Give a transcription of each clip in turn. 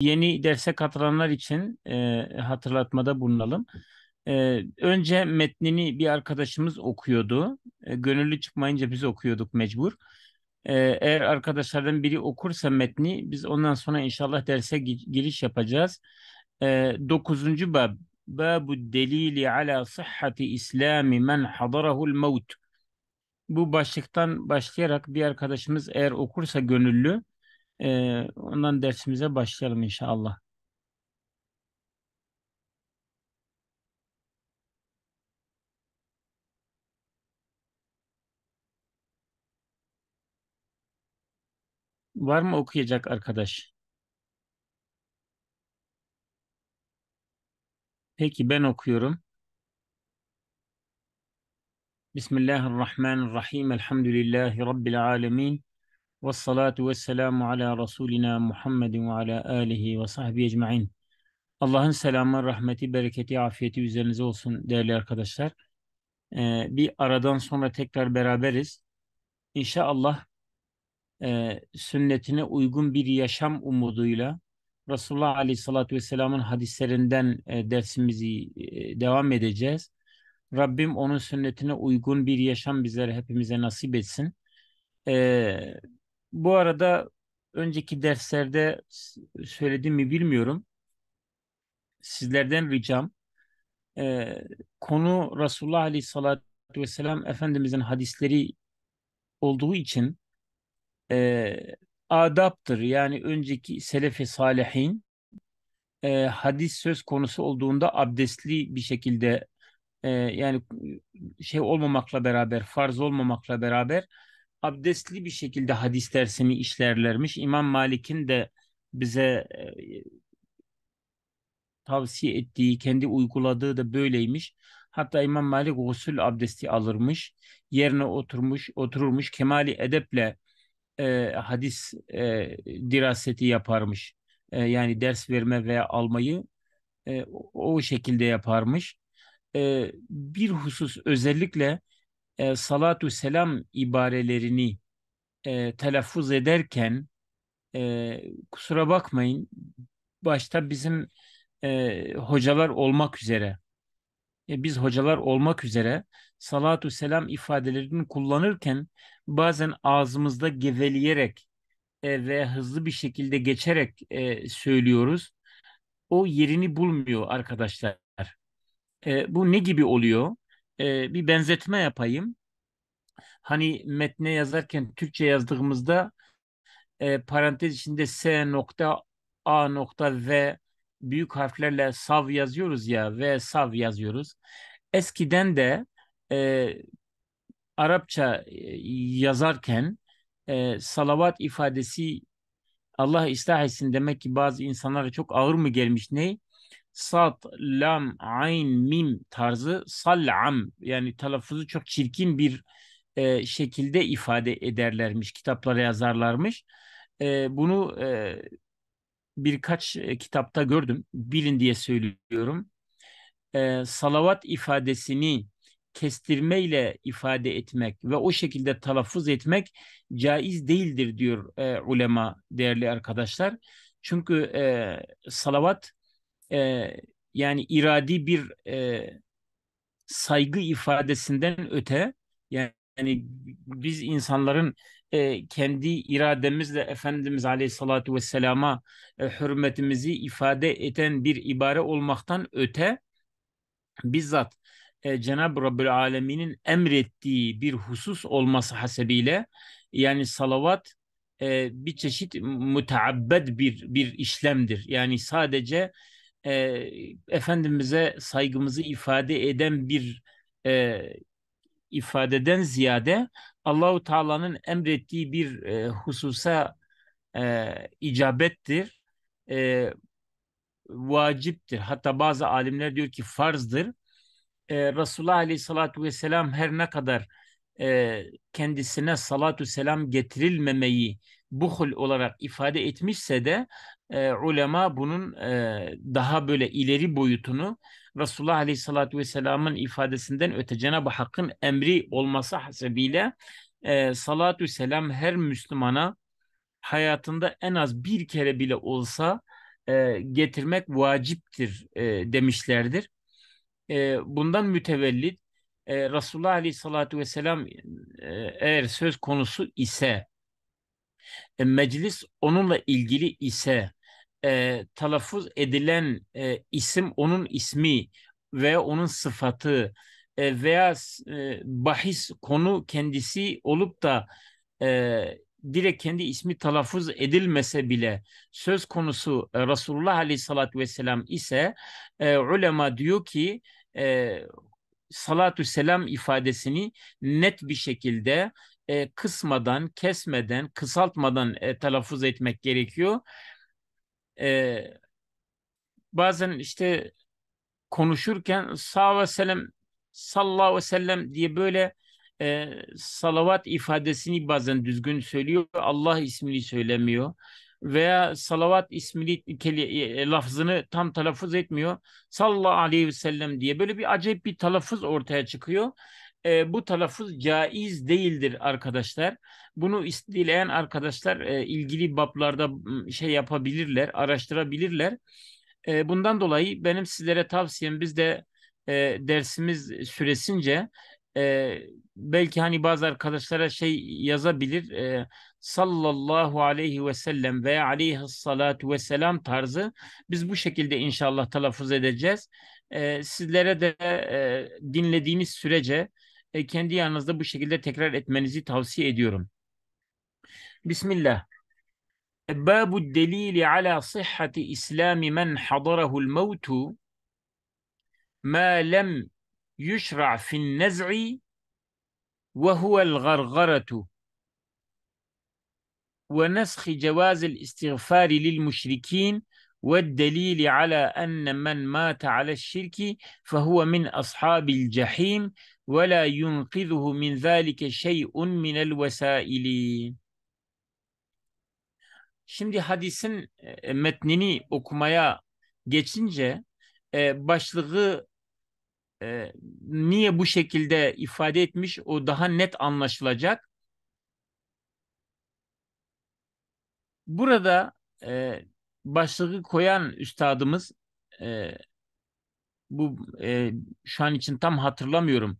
Yeni derse katılanlar için e, hatırlatmada bulunalım. E, önce metnini bir arkadaşımız okuyordu. E, gönüllü çıkmayınca biz okuyorduk mecbur. E, eğer arkadaşlardan biri okursa metni biz ondan sonra inşallah derse giriş yapacağız. E, 9. bab Babu delili ala sıhhati islami men hadarahul mevt. Bu başlıktan başlayarak bir arkadaşımız eğer okursa gönüllü e, ondan dersimize başlayalım inşallah. Var mı okuyacak arkadaş? Peki ben okuyorum. Bismillahirrahmanirrahim. Elhamdülillahi Rabbil alemin. Ve ve vesselamu ala Resulina Muhammedin ve ala alihi ve sahbihi ecmain. Allah'ın selamı, rahmeti, bereketi, afiyeti üzerinize olsun değerli arkadaşlar. Ee, bir aradan sonra tekrar beraberiz. İnşallah e, sünnetine uygun bir yaşam umuduyla Resulullah Aleyhisselatü Vesselam'ın hadislerinden e, dersimizi e, devam edeceğiz. Rabbim onun sünnetine uygun bir yaşam bizlere hepimize nasip etsin. E, bu arada önceki derslerde söyledim mi bilmiyorum. Sizlerden ricam e, konu Resulullah Aleyhisselatü Vesselam Efendimizin hadisleri olduğu için e, adaptır. Yani önceki selefi salihin e, hadis söz konusu olduğunda abdestli bir şekilde e, yani şey olmamakla beraber, farz olmamakla beraber abdestli bir şekilde hadis dersini işlerlermiş. İmam Malik'in de bize e, tavsiye ettiği, kendi uyguladığı da böyleymiş. Hatta İmam Malik gusül abdesti alırmış. Yerine oturmuş, otururmuş. Kemali edeple e, hadis e, diraseti yaparmış. E, yani ders verme veya almayı e, o, o şekilde yaparmış. E, bir husus özellikle e, salatu selam ibarelerini e, telaffuz ederken e, kusura bakmayın başta bizim e, hocalar olmak üzere e, biz hocalar olmak üzere salatu selam ifadelerini kullanırken bazen ağzımızda geveleyerek e, ve hızlı bir şekilde geçerek e, söylüyoruz. O yerini bulmuyor arkadaşlar. E, bu ne gibi oluyor? e, bir benzetme yapayım. Hani metne yazarken Türkçe yazdığımızda e, parantez içinde S nokta A nokta V büyük harflerle sav yazıyoruz ya ve sav yazıyoruz. Eskiden de e, Arapça e, yazarken e, salavat ifadesi Allah ıslah etsin demek ki bazı insanlara çok ağır mı gelmiş ney? Sat, lam, ayn, mim tarzı sal'am yani telaffuzu çok çirkin bir e, şekilde ifade ederlermiş, kitaplara yazarlarmış. E, bunu e, birkaç e, kitapta gördüm. Bilin diye söylüyorum. E, salavat ifadesini kestirmeyle ifade etmek ve o şekilde telaffuz etmek caiz değildir diyor e, ulema değerli arkadaşlar. Çünkü e, salavat e, yani iradi bir e, saygı ifadesinden öte yani, yani biz insanların e, kendi irademizle Efendimiz Aleyhisselatü Vesselam'a e, hürmetimizi ifade eden bir ibare olmaktan öte bizzat e, Cenab-ı Rabbül Alemin'in emrettiği bir husus olması hasebiyle yani salavat e, bir çeşit müteabbed bir, bir işlemdir. Yani sadece e, Efendimiz'e saygımızı ifade eden bir e, ifadeden ziyade Allahu Teala'nın emrettiği bir e, hususa e, icabettir, e, vaciptir. Hatta bazı alimler diyor ki farzdır. E, Resulullah Aleyhisselatü Vesselam her ne kadar e, kendisine salatu selam getirilmemeyi buhul olarak ifade etmişse de e, ulema bunun e, daha böyle ileri boyutunu Resulullah Aleyhisselatü Vesselam'ın ifadesinden öte Cenab-ı Hakk'ın emri olması hasebiyle e, salatü selam her Müslümana hayatında en az bir kere bile olsa e, getirmek vaciptir e, demişlerdir. E, bundan mütevellit e, Resulullah Aleyhisselatü Vesselam e, eğer söz konusu ise e, meclis onunla ilgili ise e, telaffuz edilen e, isim onun ismi ve onun sıfatı e, veya e, bahis konu kendisi olup da e, direkt kendi ismi telaffuz edilmese bile söz konusu e, Resulullah Aleyhisselatü Vesselam ise e, ulema diyor ki e, salatü selam ifadesini net bir şekilde e, kısmadan, kesmeden, kısaltmadan e, telaffuz etmek gerekiyor e, bazen işte konuşurken sağ ve sellem sallallahu ve sellem diye böyle e, salavat ifadesini bazen düzgün söylüyor. Allah ismini söylemiyor veya salavat ismini keli, e, lafzını tam telaffuz etmiyor. Sallallahu aleyhi ve sellem diye böyle bir acayip bir telaffuz ortaya çıkıyor e, bu telaffuz caiz değildir arkadaşlar. Bunu isteyen arkadaşlar e, ilgili bablarda şey yapabilirler, araştırabilirler. E, bundan dolayı benim sizlere tavsiyem biz de e, dersimiz süresince e, belki hani bazı arkadaşlara şey yazabilir e, sallallahu aleyhi ve sellem veya aleyhissalatu ve selam tarzı biz bu şekilde inşallah telaffuz edeceğiz. E, sizlere de e, dinlediğiniz sürece e, kendi yanınızda bu şekilde tekrar etmenizi tavsiye ediyorum. Bismillah. Babu delili ala sıhhati islami men hadarahul mevtu ma lem yushra fin nez'i ve huvel gargaratu ve neshi cevazil istiğfari lil müşrikin والدليل على أن من مات على الشرك فهو من أصحاب الجحيم ve la yunqizuhu min zalike şey'un minel vesaili. Şimdi hadisin e, metnini okumaya geçince e, başlığı e, niye bu şekilde ifade etmiş o daha net anlaşılacak. Burada başlığı koyan üstadımız bu şu an için tam hatırlamıyorum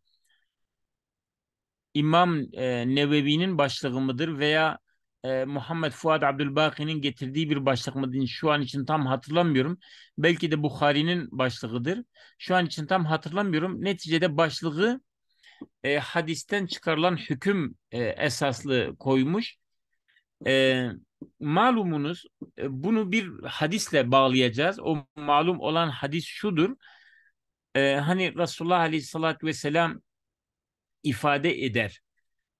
İmam e, Nevevi'nin başlığı mıdır veya e, Muhammed Fuad Abdülbaki'nin getirdiği bir başlık mıdır? Şu an için tam hatırlamıyorum. Belki de Bukhari'nin başlığıdır. Şu an için tam hatırlamıyorum. Neticede başlığı e, hadisten çıkarılan hüküm e, esaslı koymuş. E, malumunuz e, bunu bir hadisle bağlayacağız. O malum olan hadis şudur. E, hani Resulullah Aleyhisselatü Vesselam ifade eder.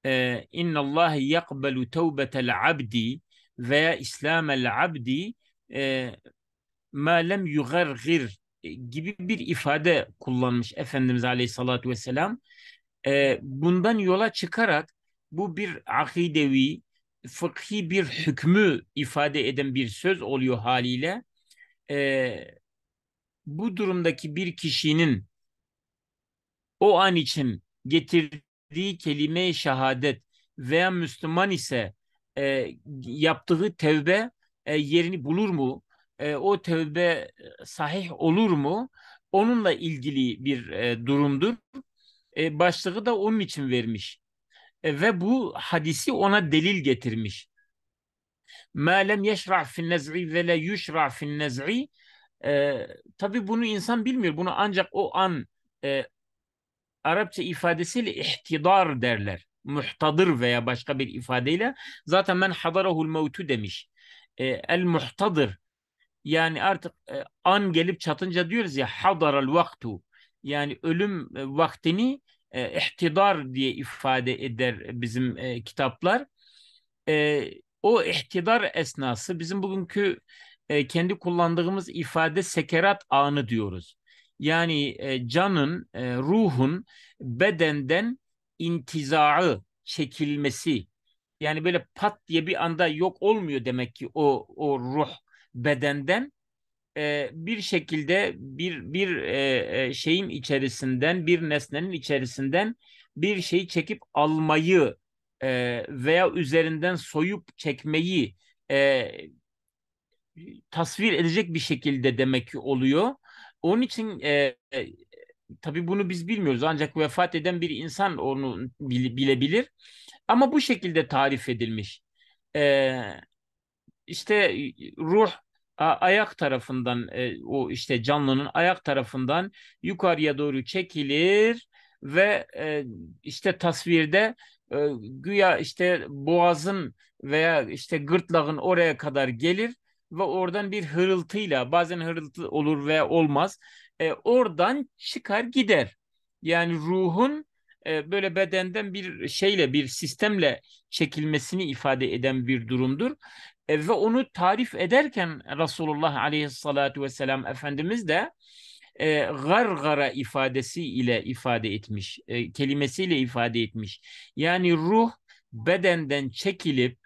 Ee, İnna Allah yakbelu tevbetel abdi veya İslamel abdi e, ma lem yugargir gibi bir ifade kullanmış Efendimiz Aleyhisselatü Vesselam. Ee, bundan yola çıkarak bu bir akidevi, fıkhi bir hükmü ifade eden bir söz oluyor haliyle. Ee, bu durumdaki bir kişinin o an için getirdiği kelime-i şehadet veya Müslüman ise e, yaptığı tevbe e, yerini bulur mu? E, o tevbe e, sahih olur mu? Onunla ilgili bir e, durumdur. E, başlığı da onun için vermiş. E, ve bu hadisi ona delil getirmiş. Ma lem yeşra' fin nez'i ve le yuşra' fin e, Tabii bunu insan bilmiyor. Bunu ancak o an e, Arapça ifadesiyle ihtidar derler. Muhtadır veya başka bir ifadeyle. Zaten men hadarahul mevtu demiş. E, el muhtadır. Yani artık e, an gelip çatınca diyoruz ya hadaral vaktu. Yani ölüm e, vaktini e, ihtidar diye ifade eder bizim e, kitaplar. E, o ihtidar esnası bizim bugünkü e, kendi kullandığımız ifade sekerat anı diyoruz yani e, canın, e, ruhun bedenden intizağı, çekilmesi. Yani böyle pat diye bir anda yok olmuyor demek ki o o ruh bedenden e, bir şekilde bir bir e, şeyin içerisinden bir nesnenin içerisinden bir şeyi çekip almayı veya üzerinden soyup çekmeyi tasvir edecek bir şekilde demek ki oluyor. Onun için e, e, tabii bunu biz bilmiyoruz ancak vefat eden bir insan onu bile, bilebilir. Ama bu şekilde tarif edilmiş. E, işte e, ruh ayak tarafından e, o işte canlının ayak tarafından yukarıya doğru çekilir ve e, işte tasvirde e, güya işte boğazın veya işte gırtlağın oraya kadar gelir ve oradan bir hırıltıyla bazen hırıltı olur veya olmaz e, oradan çıkar gider. Yani ruhun e, böyle bedenden bir şeyle bir sistemle çekilmesini ifade eden bir durumdur. E, ve onu tarif ederken Resulullah aleyhissalatu vesselam Efendimiz de e, gargara ifadesi ile ifade etmiş, e, kelimesiyle ifade etmiş. Yani ruh bedenden çekilip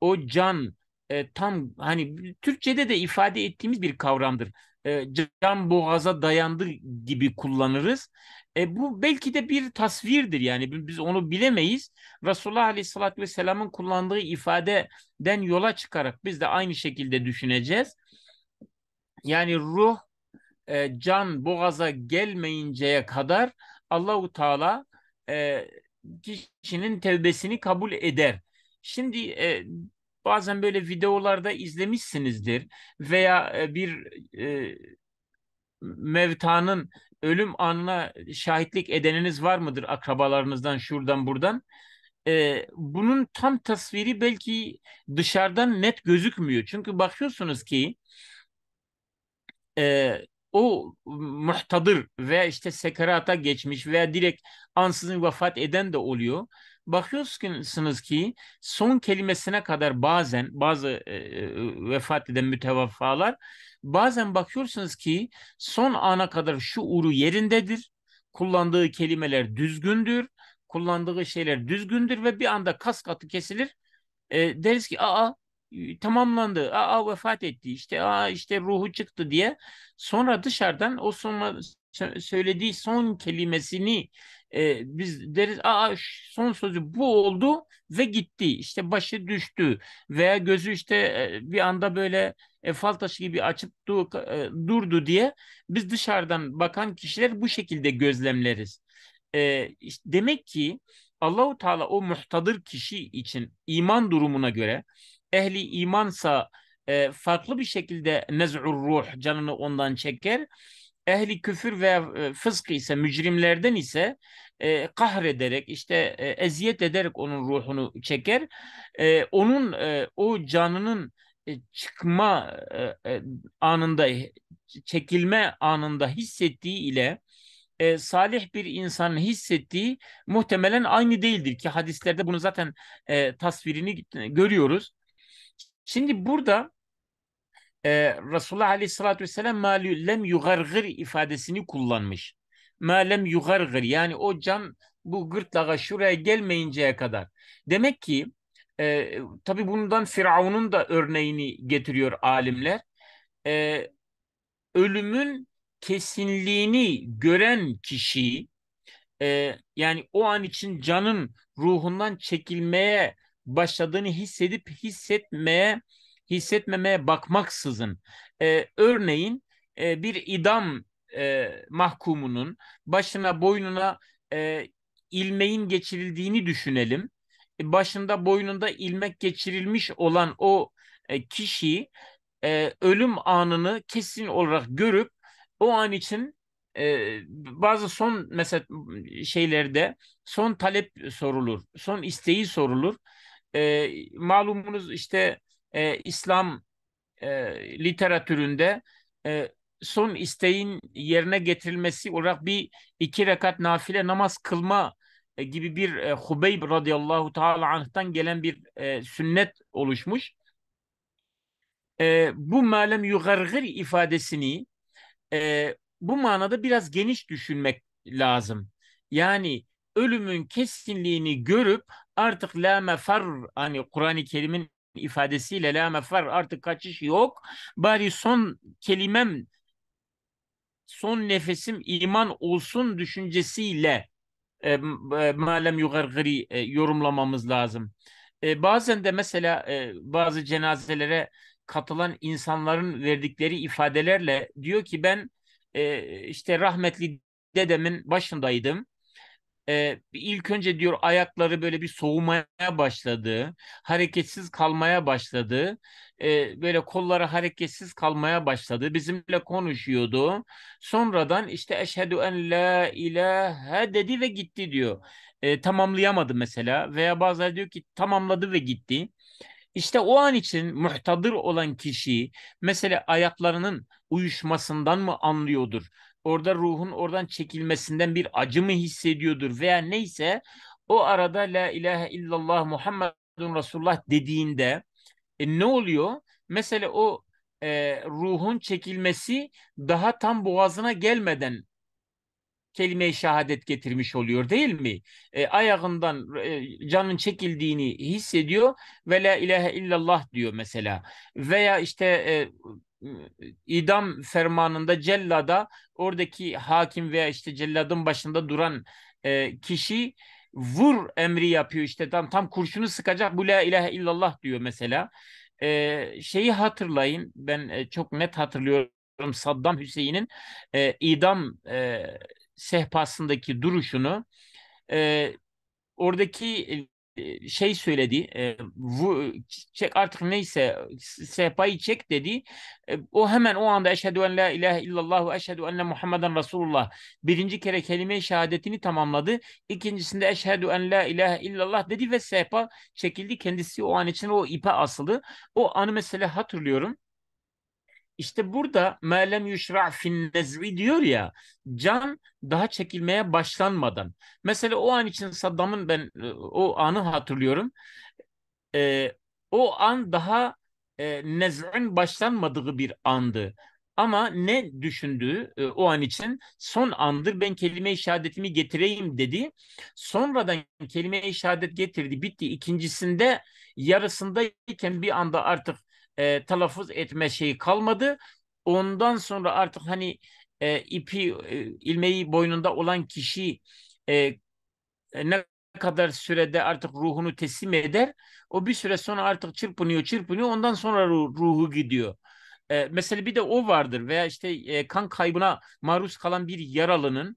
o can e, tam hani Türkçe'de de ifade ettiğimiz bir kavramdır. E, can boğaza dayandı gibi kullanırız. E, bu belki de bir tasvirdir yani biz onu bilemeyiz. Resulullah Aleyhisselatü Vesselam'ın kullandığı ifadeden yola çıkarak biz de aynı şekilde düşüneceğiz. Yani ruh e, can boğaza gelmeyinceye kadar Allahu Teala e, kişinin tevbesini kabul eder. Şimdi e, bazen böyle videolarda izlemişsinizdir veya e, bir e, Mevta'nın ölüm anına şahitlik edeniniz var mıdır akrabalarınızdan şuradan buradan? Ee, bunun tam tasviri belki dışarıdan net gözükmüyor. Çünkü bakıyorsunuz ki e, o muhtadır veya işte sekarata geçmiş veya direkt ansızın vefat eden de oluyor bakıyorsunuz ki son kelimesine kadar bazen bazı e, e, vefat eden mütevaffalar bazen bakıyorsunuz ki son ana kadar şu uru yerindedir. Kullandığı kelimeler düzgündür. Kullandığı şeyler düzgündür ve bir anda kas katı kesilir. E, deriz ki aa ıı, tamamlandı. Aa vefat etti işte. Aa işte ruhu çıktı diye. Sonra dışarıdan o son söylediği son kelimesini e, biz deriz aa son sözü bu oldu ve gitti işte başı düştü veya gözü işte e, bir anda böyle e, fal taşı gibi açıp du, e, durdu diye biz dışarıdan bakan kişiler bu şekilde gözlemleriz. E, işte demek ki Allahu Teala o muhtadır kişi için iman durumuna göre ehli imansa e, farklı bir şekilde nez'ur ruh canını ondan çeker ehli küfür veya e, fısk ise mücrimlerden ise e, kahrederek işte e, eziyet ederek onun ruhunu çeker. E, onun e, o canının e, çıkma e, e anında çekilme anında hissettiği ile e, salih bir insanın hissettiği muhtemelen aynı değildir ki hadislerde bunu zaten e, tasvirini e, görüyoruz. Şimdi burada e, Resulullah Aleyhisselatü Vesselam ma lem yugargır ifadesini kullanmış. Ma lem yugargır yani o can bu gırtlağa şuraya gelmeyinceye kadar. Demek ki e, tabi bundan Firavun'un da örneğini getiriyor alimler. E, ölümün kesinliğini gören kişi e, yani o an için canın ruhundan çekilmeye başladığını hissedip hissetmeye hissetmemeye bakmaksızın e, örneğin e, bir idam e, mahkumunun başına boynuna e, ilmeğin geçirildiğini düşünelim. E, başında boynunda ilmek geçirilmiş olan o e, kişi e, ölüm anını kesin olarak görüp o an için e, bazı son mesela şeylerde son talep sorulur, son isteği sorulur. E, malumunuz işte e, İslam e, literatüründe e, son isteğin yerine getirilmesi olarak bir iki rekat nafile namaz kılma e, gibi bir e, Hubeyb radıyallahu ta'ala anh'tan gelen bir e, sünnet oluşmuş. E, bu malem yugargır ifadesini e, bu manada biraz geniş düşünmek lazım. Yani ölümün kesinliğini görüp artık la mefer hani Kur'an-ı Kerim'in ifadesiyle la mefer artık kaçış yok. Bari son kelimem son nefesim iman olsun düşüncesiyle e, e malem yugargiri e, yorumlamamız lazım. E, bazen de mesela bazı cenazelere katılan insanların verdikleri ifadelerle diyor ki ben işte rahmetli dedemin başındaydım e, ilk önce diyor ayakları böyle bir soğumaya başladı hareketsiz kalmaya başladı e, böyle kolları hareketsiz kalmaya başladı. Bizimle konuşuyordu. Sonradan işte eşhedü en la ilahe dedi ve gitti diyor. E, tamamlayamadı mesela veya bazıları diyor ki tamamladı ve gitti. İşte o an için muhtadır olan kişi mesela ayaklarının uyuşmasından mı anlıyordur? orada ruhun oradan çekilmesinden bir acı mı hissediyordur veya neyse o arada la ilahe illallah Muhammedun Resulullah dediğinde e, ne oluyor? Mesela o e, ruhun çekilmesi daha tam boğazına gelmeden kelime-i şehadet getirmiş oluyor değil mi? E, ayağından e, canın çekildiğini hissediyor ve la ilahe illallah diyor mesela. Veya işte e, idam fermanında cellada oradaki hakim veya işte celladın başında duran e, kişi vur emri yapıyor işte tam tam kurşunu sıkacak bu la ilahe illallah diyor mesela. E, şeyi hatırlayın ben e, çok net hatırlıyorum Saddam Hüseyin'in e, idam e, sehpasındaki duruşunu e, oradaki şey söyledi e, vu, çek artık neyse sehpayı çek dedi e, o hemen o anda eşhedü en la ilahe illallah ve eşhedü enne Muhammeden Resulullah birinci kere kelime-i şehadetini tamamladı ikincisinde eşhedü en la ilahe illallah dedi ve sehpa çekildi kendisi o an için o ipe asıldı, o anı mesela hatırlıyorum işte burada melem yüşra fin nezvi diyor ya can daha çekilmeye başlanmadan. Mesela o an için Saddam'ın ben e, o anı hatırlıyorum. E, o an daha e, nez'in başlanmadığı bir andı. Ama ne düşündüğü e, o an için? Son andır ben kelime-i şehadetimi getireyim dedi. Sonradan kelime-i şehadet getirdi bitti. İkincisinde yarısındayken bir anda artık e, telaffuz etme şeyi kalmadı. Ondan sonra artık hani e, ipi e, ilmeği boynunda olan kişi e, e ne kadar sürede artık ruhunu teslim eder. O bir süre sonra artık çırpınıyor, çırpınıyor. Ondan sonra ruh, ruhu gidiyor. E, mesela bir de o vardır veya işte e, kan kaybına maruz kalan bir yaralının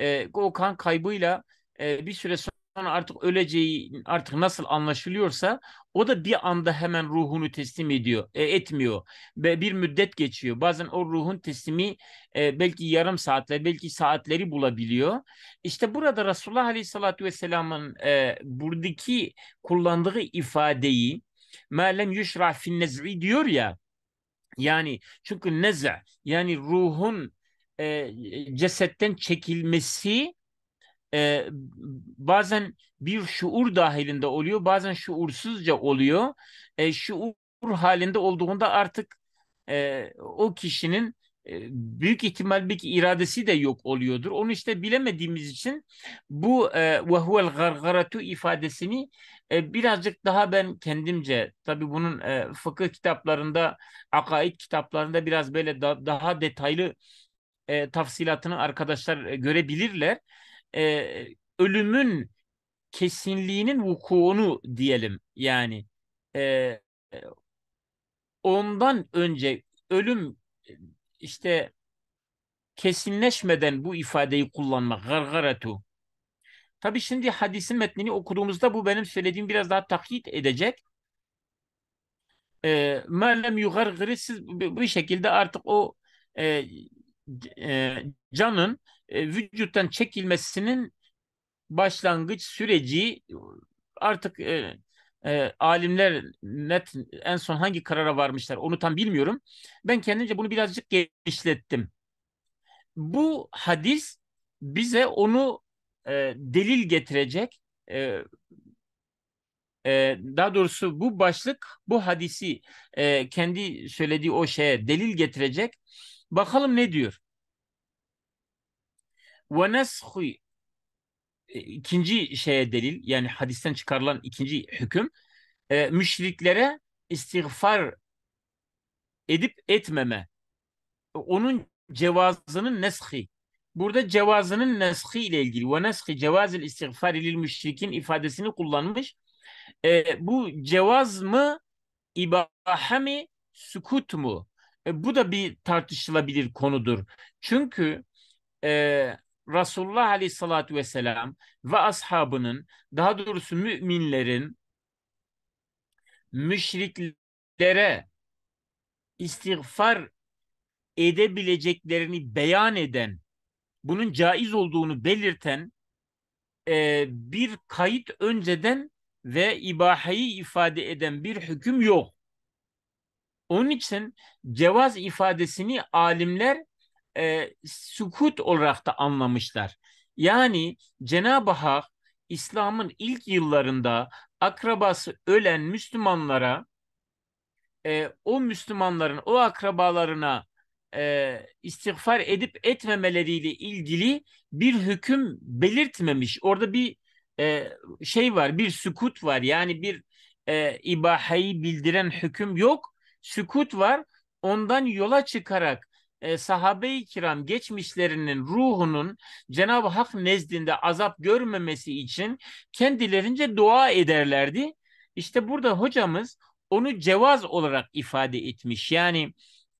e, o kan kaybıyla e, bir süre sonra sonra artık öleceği artık nasıl anlaşılıyorsa o da bir anda hemen ruhunu teslim ediyor e, etmiyor ve bir müddet geçiyor bazen o ruhun teslimi e, belki yarım saatler belki saatleri bulabiliyor İşte burada Resulullah Aleyhisselatü Vesselam'ın e, buradaki kullandığı ifadeyi melem yüşrah fin nez'i diyor ya yani çünkü neze yani ruhun e, cesetten çekilmesi e, bazen bir şuur dahilinde oluyor, bazen şuursuzca oluyor. E, şuur halinde olduğunda artık e, o kişinin e, büyük ihtimal bir iradesi de yok oluyordur. Onu işte bilemediğimiz için bu e, ve huvel gargaratu ifadesini e, birazcık daha ben kendimce tabi bunun e, fıkıh kitaplarında akaid kitaplarında biraz böyle da, daha detaylı e, tafsilatını arkadaşlar e, görebilirler e, ölümün kesinliğinin vukuunu diyelim yani e, ondan önce ölüm işte kesinleşmeden bu ifadeyi kullanmak gargaratu. Tabi şimdi hadisin metnini okuduğumuzda bu benim söylediğim biraz daha takyit edecek. E, Ma lem siz bu şekilde artık o e, e, canın e, vücuttan çekilmesinin başlangıç süreci artık e, e, alimler net en son hangi karara varmışlar onu tam bilmiyorum. Ben kendimce bunu birazcık genişlettim. Bu hadis bize onu e, delil getirecek e, e, daha doğrusu bu başlık bu hadisi e, kendi söylediği o şeye delil getirecek. Bakalım ne diyor? Ve neshui ikinci şeye delil yani hadisten çıkarılan ikinci hüküm e, müşriklere istiğfar edip etmeme onun cevazının neshi burada cevazının neshi ile ilgili ve neshi cevazil istiğfar ilil müşrikin ifadesini kullanmış e, bu cevaz mı ibaha mi sukut mu e, bu da bir tartışılabilir konudur çünkü e, Resulullah Aleyhisselatü Vesselam ve ashabının daha doğrusu müminlerin müşriklere istiğfar edebileceklerini beyan eden, bunun caiz olduğunu belirten e, bir kayıt önceden ve ibahayı ifade eden bir hüküm yok. Onun için cevaz ifadesini alimler e, sukut olarak da anlamışlar. Yani Cenab-ı Hak İslam'ın ilk yıllarında akrabası ölen Müslümanlara e, o Müslümanların o akrabalarına e, istiğfar edip etmemeleriyle ilgili bir hüküm belirtmemiş. Orada bir e, şey var, bir sukut var. Yani bir e, ibahayı bildiren hüküm yok. Sükut var. Ondan yola çıkarak e, sahabe-i kiram geçmişlerinin ruhunun Cenab-ı Hak nezdinde azap görmemesi için kendilerince dua ederlerdi. İşte burada hocamız onu cevaz olarak ifade etmiş. Yani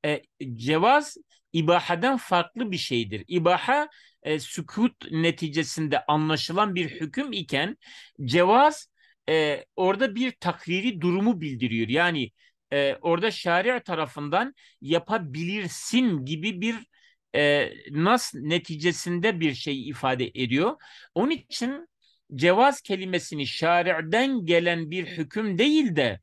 e, cevaz ibahadan farklı bir şeydir. İbaha e, sükut neticesinde anlaşılan bir hüküm iken cevaz e, orada bir takriri durumu bildiriyor. Yani e, orada şaria tarafından yapabilirsin gibi bir e, nas neticesinde bir şey ifade ediyor. Onun için cevaz kelimesini şari'den gelen bir hüküm değil de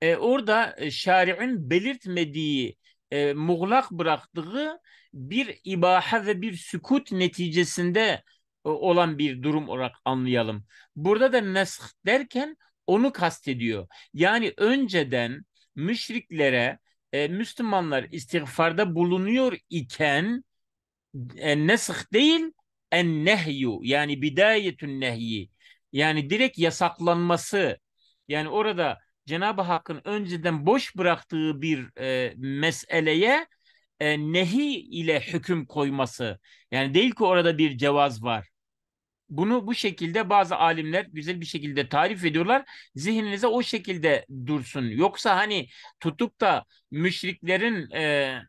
e, orada e, şari'in belirtmediği, e, muğlak bıraktığı bir ibaha ve bir sükut neticesinde e, olan bir durum olarak anlayalım. Burada da nesh derken onu kastediyor. Yani önceden müşriklere e, Müslümanlar istiğfarda bulunuyor iken e, nesih değil en nehyu yani bidayetün nehyi yani direkt yasaklanması yani orada Cenab-ı Hakk'ın önceden boş bıraktığı bir e, meseleye e, nehi ile hüküm koyması. Yani değil ki orada bir cevaz var. Bunu bu şekilde bazı alimler güzel bir şekilde tarif ediyorlar. Zihninize o şekilde dursun. Yoksa hani tutup da müşriklerin e,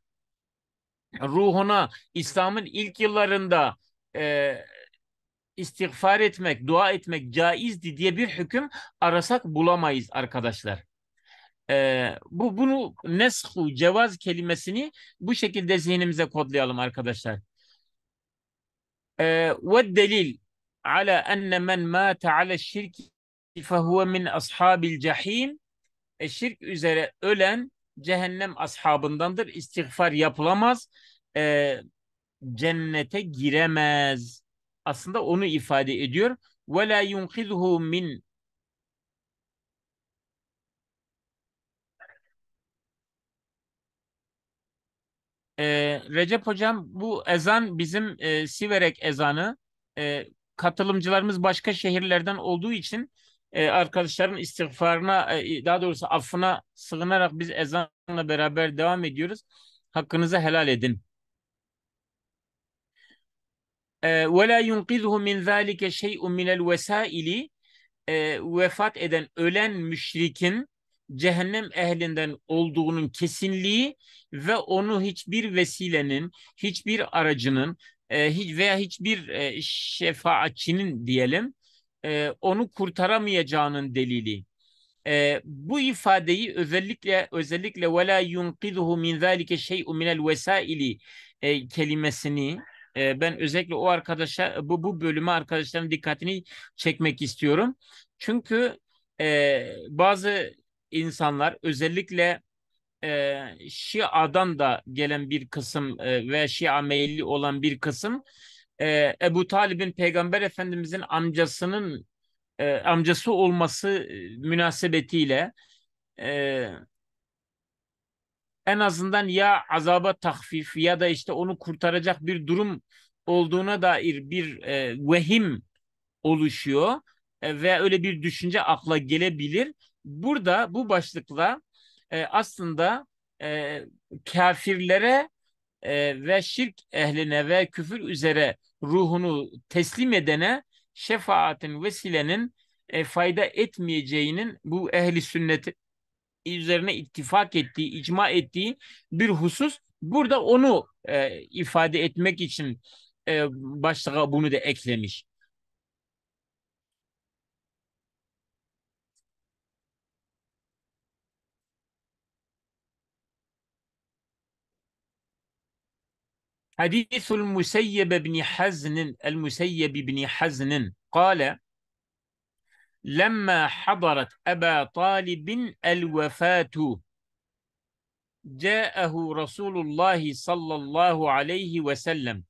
ruhuna İslam'ın ilk yıllarında e, istiğfar etmek, dua etmek caizdi diye bir hüküm arasak bulamayız arkadaşlar. Ee, bu bunu neshu cevaz kelimesini bu şekilde zihnimize kodlayalım arkadaşlar. Ee, ve delil على أن من مات على الشirk فهو min ashabil cahim. E şirk üzere ölen cehennem ashabındandır. İstiğfar yapılamaz. E, cennete giremez. Aslında onu ifade ediyor. Ve la yunqidhu min Ee, Recep Hocam bu ezan bizim e, Siverek ezanı. E, katılımcılarımız başka şehirlerden olduğu için e, arkadaşların istiğfarına e, daha doğrusu affına sığınarak biz ezanla beraber devam ediyoruz. Hakkınızı helal edin. وَلَا يُنْقِذْهُ مِنْ ذَٰلِكَ شَيْءٌ مِنَ الْوَسَائِلِ Vefat eden ölen müşrikin cehennem ehlinden olduğunun kesinliği ve onu hiçbir vesilenin, hiçbir aracının, e, hiç veya hiçbir e, şefaatçinin diyelim e, onu kurtaramayacağının delili. E, bu ifadeyi özellikle özellikle ve yunqidhu min zalike şey'un min el vesaili e, kelimesini e, ben özellikle o arkadaşa bu bu bölüme arkadaşların dikkatini çekmek istiyorum. Çünkü e, bazı insanlar özellikle e, Şia'dan da gelen bir kısım e, ve Şia meyilli olan bir kısım e, Ebu Talib'in Peygamber Efendimizin amcasının e, amcası olması e, münasebetiyle e, en azından ya azaba tahfif ya da işte onu kurtaracak bir durum olduğuna dair bir e, vehim oluşuyor e, ve öyle bir düşünce akla gelebilir. Burada bu başlıkla e, aslında e, kafirlere e, ve şirk ehline ve küfür üzere ruhunu teslim edene şefaatin vesilenin e, fayda etmeyeceğinin bu ehli sünneti üzerine ittifak ettiği, icma ettiği bir husus. Burada onu e, ifade etmek için e, başlığa bunu da eklemiş. حديث المسيب بن حزن المسيب بن حزن قال لما حضرت أبا طالب الوفاة جاءه رسول الله صلى الله عليه وسلم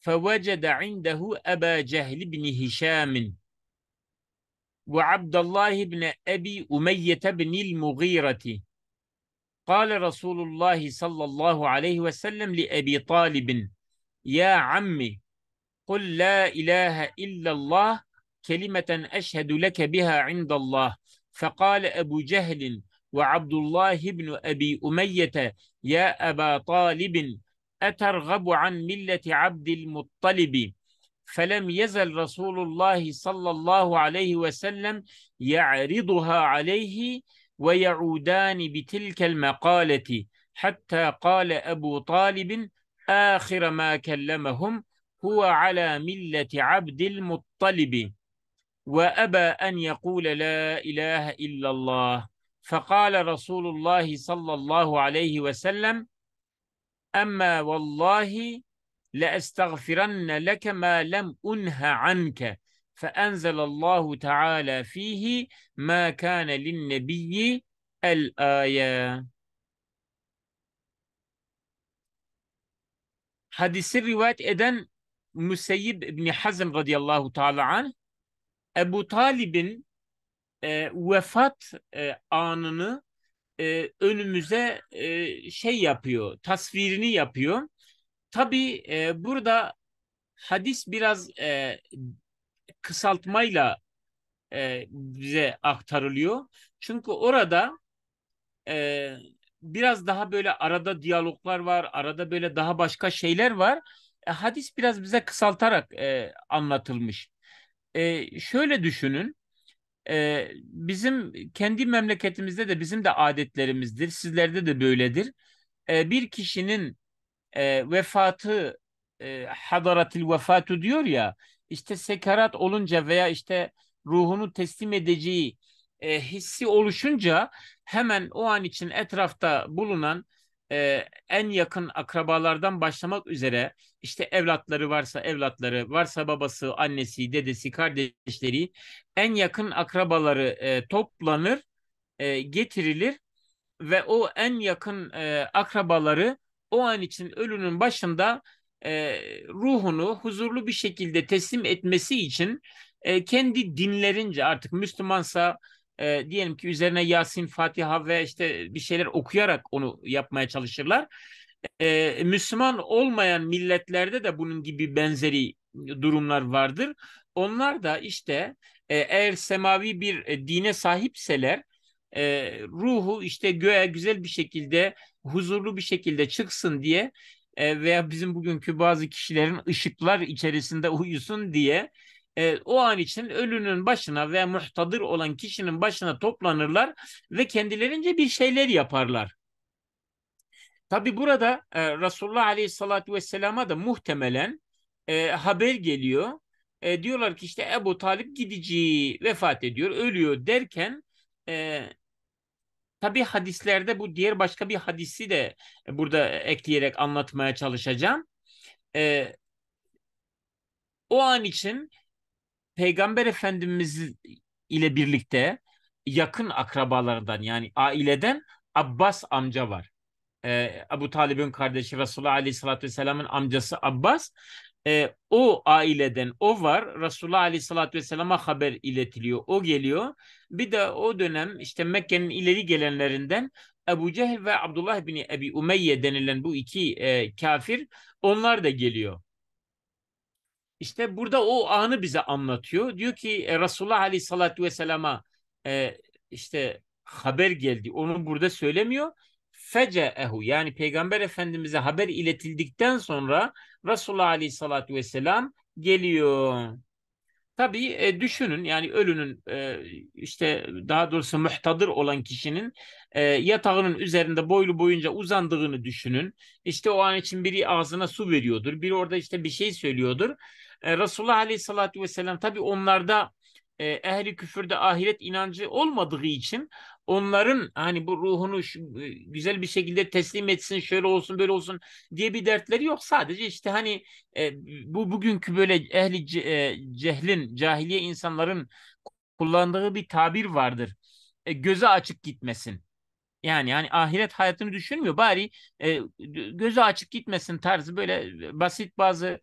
فوجد عنده أبا جهل بن هشام وعبد الله بن أبي أمية بن المغيرة قال رسول الله صلى الله عليه وسلم لأبي طالب يا عمي قل لا إله إلا الله كلمة أشهد لك بها عند الله فقال أبو جهل وعبد الله بن أبي أمية يا أبا طالب أترغب عن ملة عبد المطلب فلم يزل رسول الله صلى الله عليه وسلم يعرضها عليه ويعودان بتلك المقالة حتى قال أبو طالب آخر ما كلمهم هو على ملة عبد المطلب وأبى أن يقول لا إله إلا الله فقال رسول الله صلى الله عليه وسلم أما والله لأستغفرن لك ما لم أنه عنك فَاَنْزَلَ اللّٰهُ تَعَالَى ف۪يهِ مَا كَانَ لِلنَّب۪يِّ الْآيَةِ Hadisi rivayet eden Müseyyib İbni Hazm radıyallahu ta'ala anh Ebu Talib'in e, vefat e, anını e, önümüze e, şey yapıyor, tasvirini yapıyor. Tabi e, burada hadis biraz e, kısaltmayla e, bize aktarılıyor. Çünkü orada e, biraz daha böyle arada diyaloglar var, arada böyle daha başka şeyler var. E, hadis biraz bize kısaltarak e, anlatılmış. E, şöyle düşünün, e, bizim kendi memleketimizde de bizim de adetlerimizdir, sizlerde de böyledir. E, bir kişinin e, vefatı, e, hadaratil vefatu diyor ya, işte sekarat olunca veya işte ruhunu teslim edeceği e, hissi oluşunca hemen o an için etrafta bulunan e, en yakın akrabalardan başlamak üzere işte evlatları varsa evlatları, varsa babası, annesi, dedesi, kardeşleri en yakın akrabaları e, toplanır, e, getirilir ve o en yakın e, akrabaları o an için ölünün başında e, ruhunu huzurlu bir şekilde teslim etmesi için e, kendi dinlerince artık Müslümansa e, diyelim ki üzerine Yasin, Fatiha ve işte bir şeyler okuyarak onu yapmaya çalışırlar. E, Müslüman olmayan milletlerde de bunun gibi benzeri durumlar vardır. Onlar da işte e, eğer semavi bir e, dine sahipseler e, ruhu işte göğe güzel bir şekilde huzurlu bir şekilde çıksın diye e, veya bizim bugünkü bazı kişilerin ışıklar içerisinde uyusun diye e, o an için ölünün başına veya muhtadır olan kişinin başına toplanırlar ve kendilerince bir şeyler yaparlar. Tabi burada e, Resulullah Aleyhisselatü Vesselam'a da muhtemelen e, haber geliyor. E, diyorlar ki işte Ebu Talip gidici vefat ediyor, ölüyor derken e, Tabi hadislerde bu diğer başka bir hadisi de burada ekleyerek anlatmaya çalışacağım. Ee, o an için Peygamber Efendimiz ile birlikte yakın akrabalardan yani aileden Abbas amca var. Ee, Abu Talib'in kardeşi Resulullah Aleyhisselatü Vesselam'ın amcası Abbas e, o aileden o var. Resulullah Aleyhisselatü Vesselam'a haber iletiliyor. O geliyor. Bir de o dönem işte Mekke'nin ileri gelenlerinden Ebu Cehil ve Abdullah bin Ebi Umeyye denilen bu iki e, kafir onlar da geliyor. İşte burada o anı bize anlatıyor. Diyor ki e, Resulullah Aleyhisselatü Vesselam'a e, işte haber geldi. Onu burada söylemiyor fece'ehu yani Peygamber Efendimiz'e haber iletildikten sonra Resulullah Aleyhisselatü Vesselam geliyor. Tabii e, düşünün yani ölünün e, işte daha doğrusu muhtadır olan kişinin e, yatağının üzerinde boylu boyunca uzandığını düşünün. İşte o an için biri ağzına su veriyordur, biri orada işte bir şey söylüyordur. E, Resulullah Aleyhisselatü Vesselam tabii onlarda e, ehli küfürde ahiret inancı olmadığı için onların hani bu ruhunu şu, e, güzel bir şekilde teslim etsin şöyle olsun böyle olsun diye bir dertleri yok sadece işte hani e, bu bugünkü böyle ehli ce, e, cehlin cahiliye insanların kullandığı bir tabir vardır e, göze açık gitmesin yani yani ahiret hayatını düşünmüyor bari e, göze açık gitmesin tarzı böyle basit bazı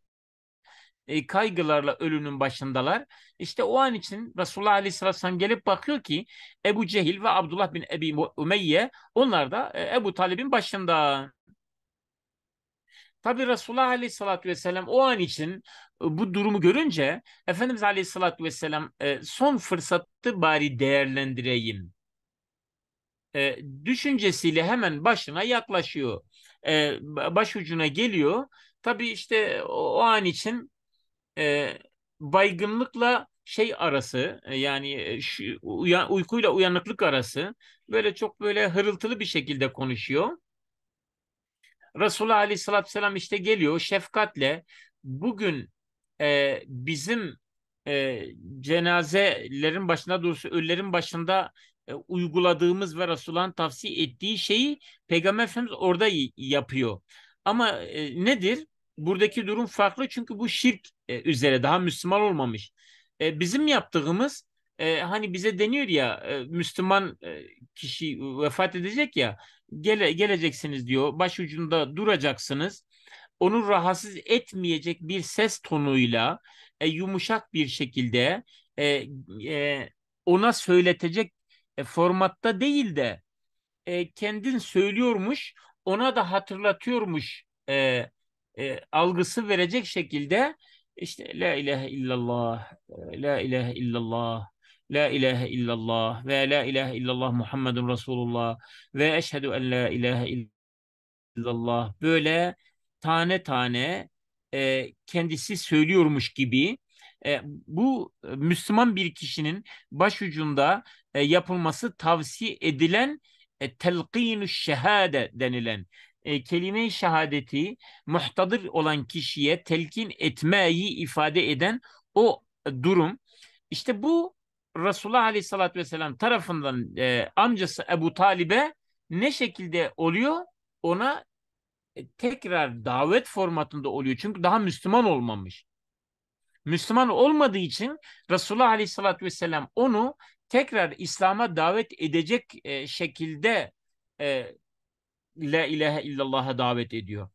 e, kaygılarla ölünün başındalar. İşte o an için Resulullah Aleyhisselatü Vesselam gelip bakıyor ki Ebu Cehil ve Abdullah bin Ebi Ümeyye onlar da e, Ebu Talib'in başında. Tabi Resulullah Aleyhisselatü Vesselam o an için e, bu durumu görünce Efendimiz Aleyhisselatü Vesselam son fırsatı bari değerlendireyim düşüncesiyle hemen başına yaklaşıyor. başucuna geliyor. Tabi işte o an için e, baygınlıkla şey arası e, yani e, şu, uyan, uykuyla uyanıklık arası böyle çok böyle hırıltılı bir şekilde konuşuyor. Resulullah Aleyhisselatü Vesselam işte geliyor şefkatle bugün e, bizim e, cenazelerin başında doğrusu ölülerin başında e, uyguladığımız ve Resulullah'ın tavsiye ettiği şeyi Peygamber Efendimiz orada yapıyor. Ama e, nedir? Buradaki durum farklı çünkü bu şirk e, üzere daha Müslüman olmamış. E, bizim yaptığımız e, hani bize deniyor ya e, Müslüman e, kişi vefat edecek ya gele, geleceksiniz diyor baş ucunda duracaksınız onu rahatsız etmeyecek bir ses tonuyla e, yumuşak bir şekilde e, e, ona söyletecek e, formatta değil de e, kendin söylüyormuş ona da hatırlatıyormuş e, e, algısı verecek şekilde işte La ilahe illallah, La ilahe illallah, La ilahe illallah ve La ilahe illallah Muhammedun Resulullah ve eşhedü en La ilahe illallah böyle tane tane e, kendisi söylüyormuş gibi e, bu e, Müslüman bir kişinin başucunda e, yapılması tavsiye edilen e, telqin şehade denilen e, kelime-i şehadeti muhtadır olan kişiye telkin etmeyi ifade eden o durum. İşte bu Resulullah Aleyhisselatü Vesselam tarafından e, amcası Ebu Talib'e ne şekilde oluyor? Ona e, tekrar davet formatında oluyor. Çünkü daha Müslüman olmamış. Müslüman olmadığı için Resulullah Aleyhisselatü Vesselam onu tekrar İslam'a davet edecek e, şekilde e, La ilahe illallah'a davet ediyor.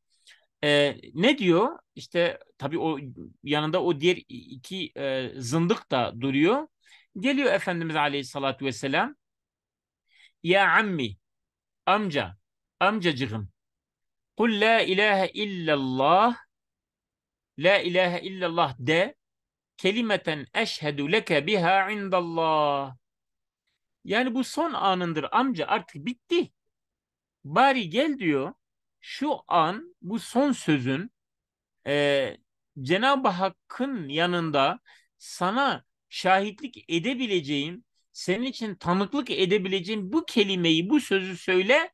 E, ne diyor? İşte tabii o yanında o diğer iki e, zındık da duruyor. Geliyor Efendimiz Aleyhisselatü Vesselam. Ya ammi, amca, amcacığım. Kul la ilahe illallah, la ilahe illallah de kelimeten eşhedü leke biha indallah. Yani bu son anındır amca artık bitti. Bari gel diyor şu an bu son sözün e, Cenab-ı Hakk'ın yanında sana şahitlik edebileceğim, senin için tanıklık edebileceğim bu kelimeyi, bu sözü söyle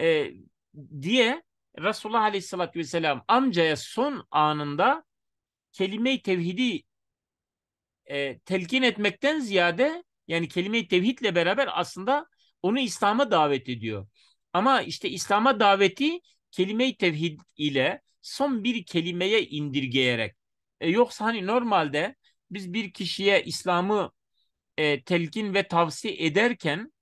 e, diye Resulullah Aleyhisselatü Vesselam amcaya son anında kelime-i tevhidi e, telkin etmekten ziyade yani kelime-i tevhidle beraber aslında onu İslam'a davet ediyor. Ama işte İslam'a daveti kelime-i tevhid ile son bir kelimeye indirgeyerek. E, yoksa hani normalde biz bir kişiye İslam'ı e, telkin ve tavsiye ederken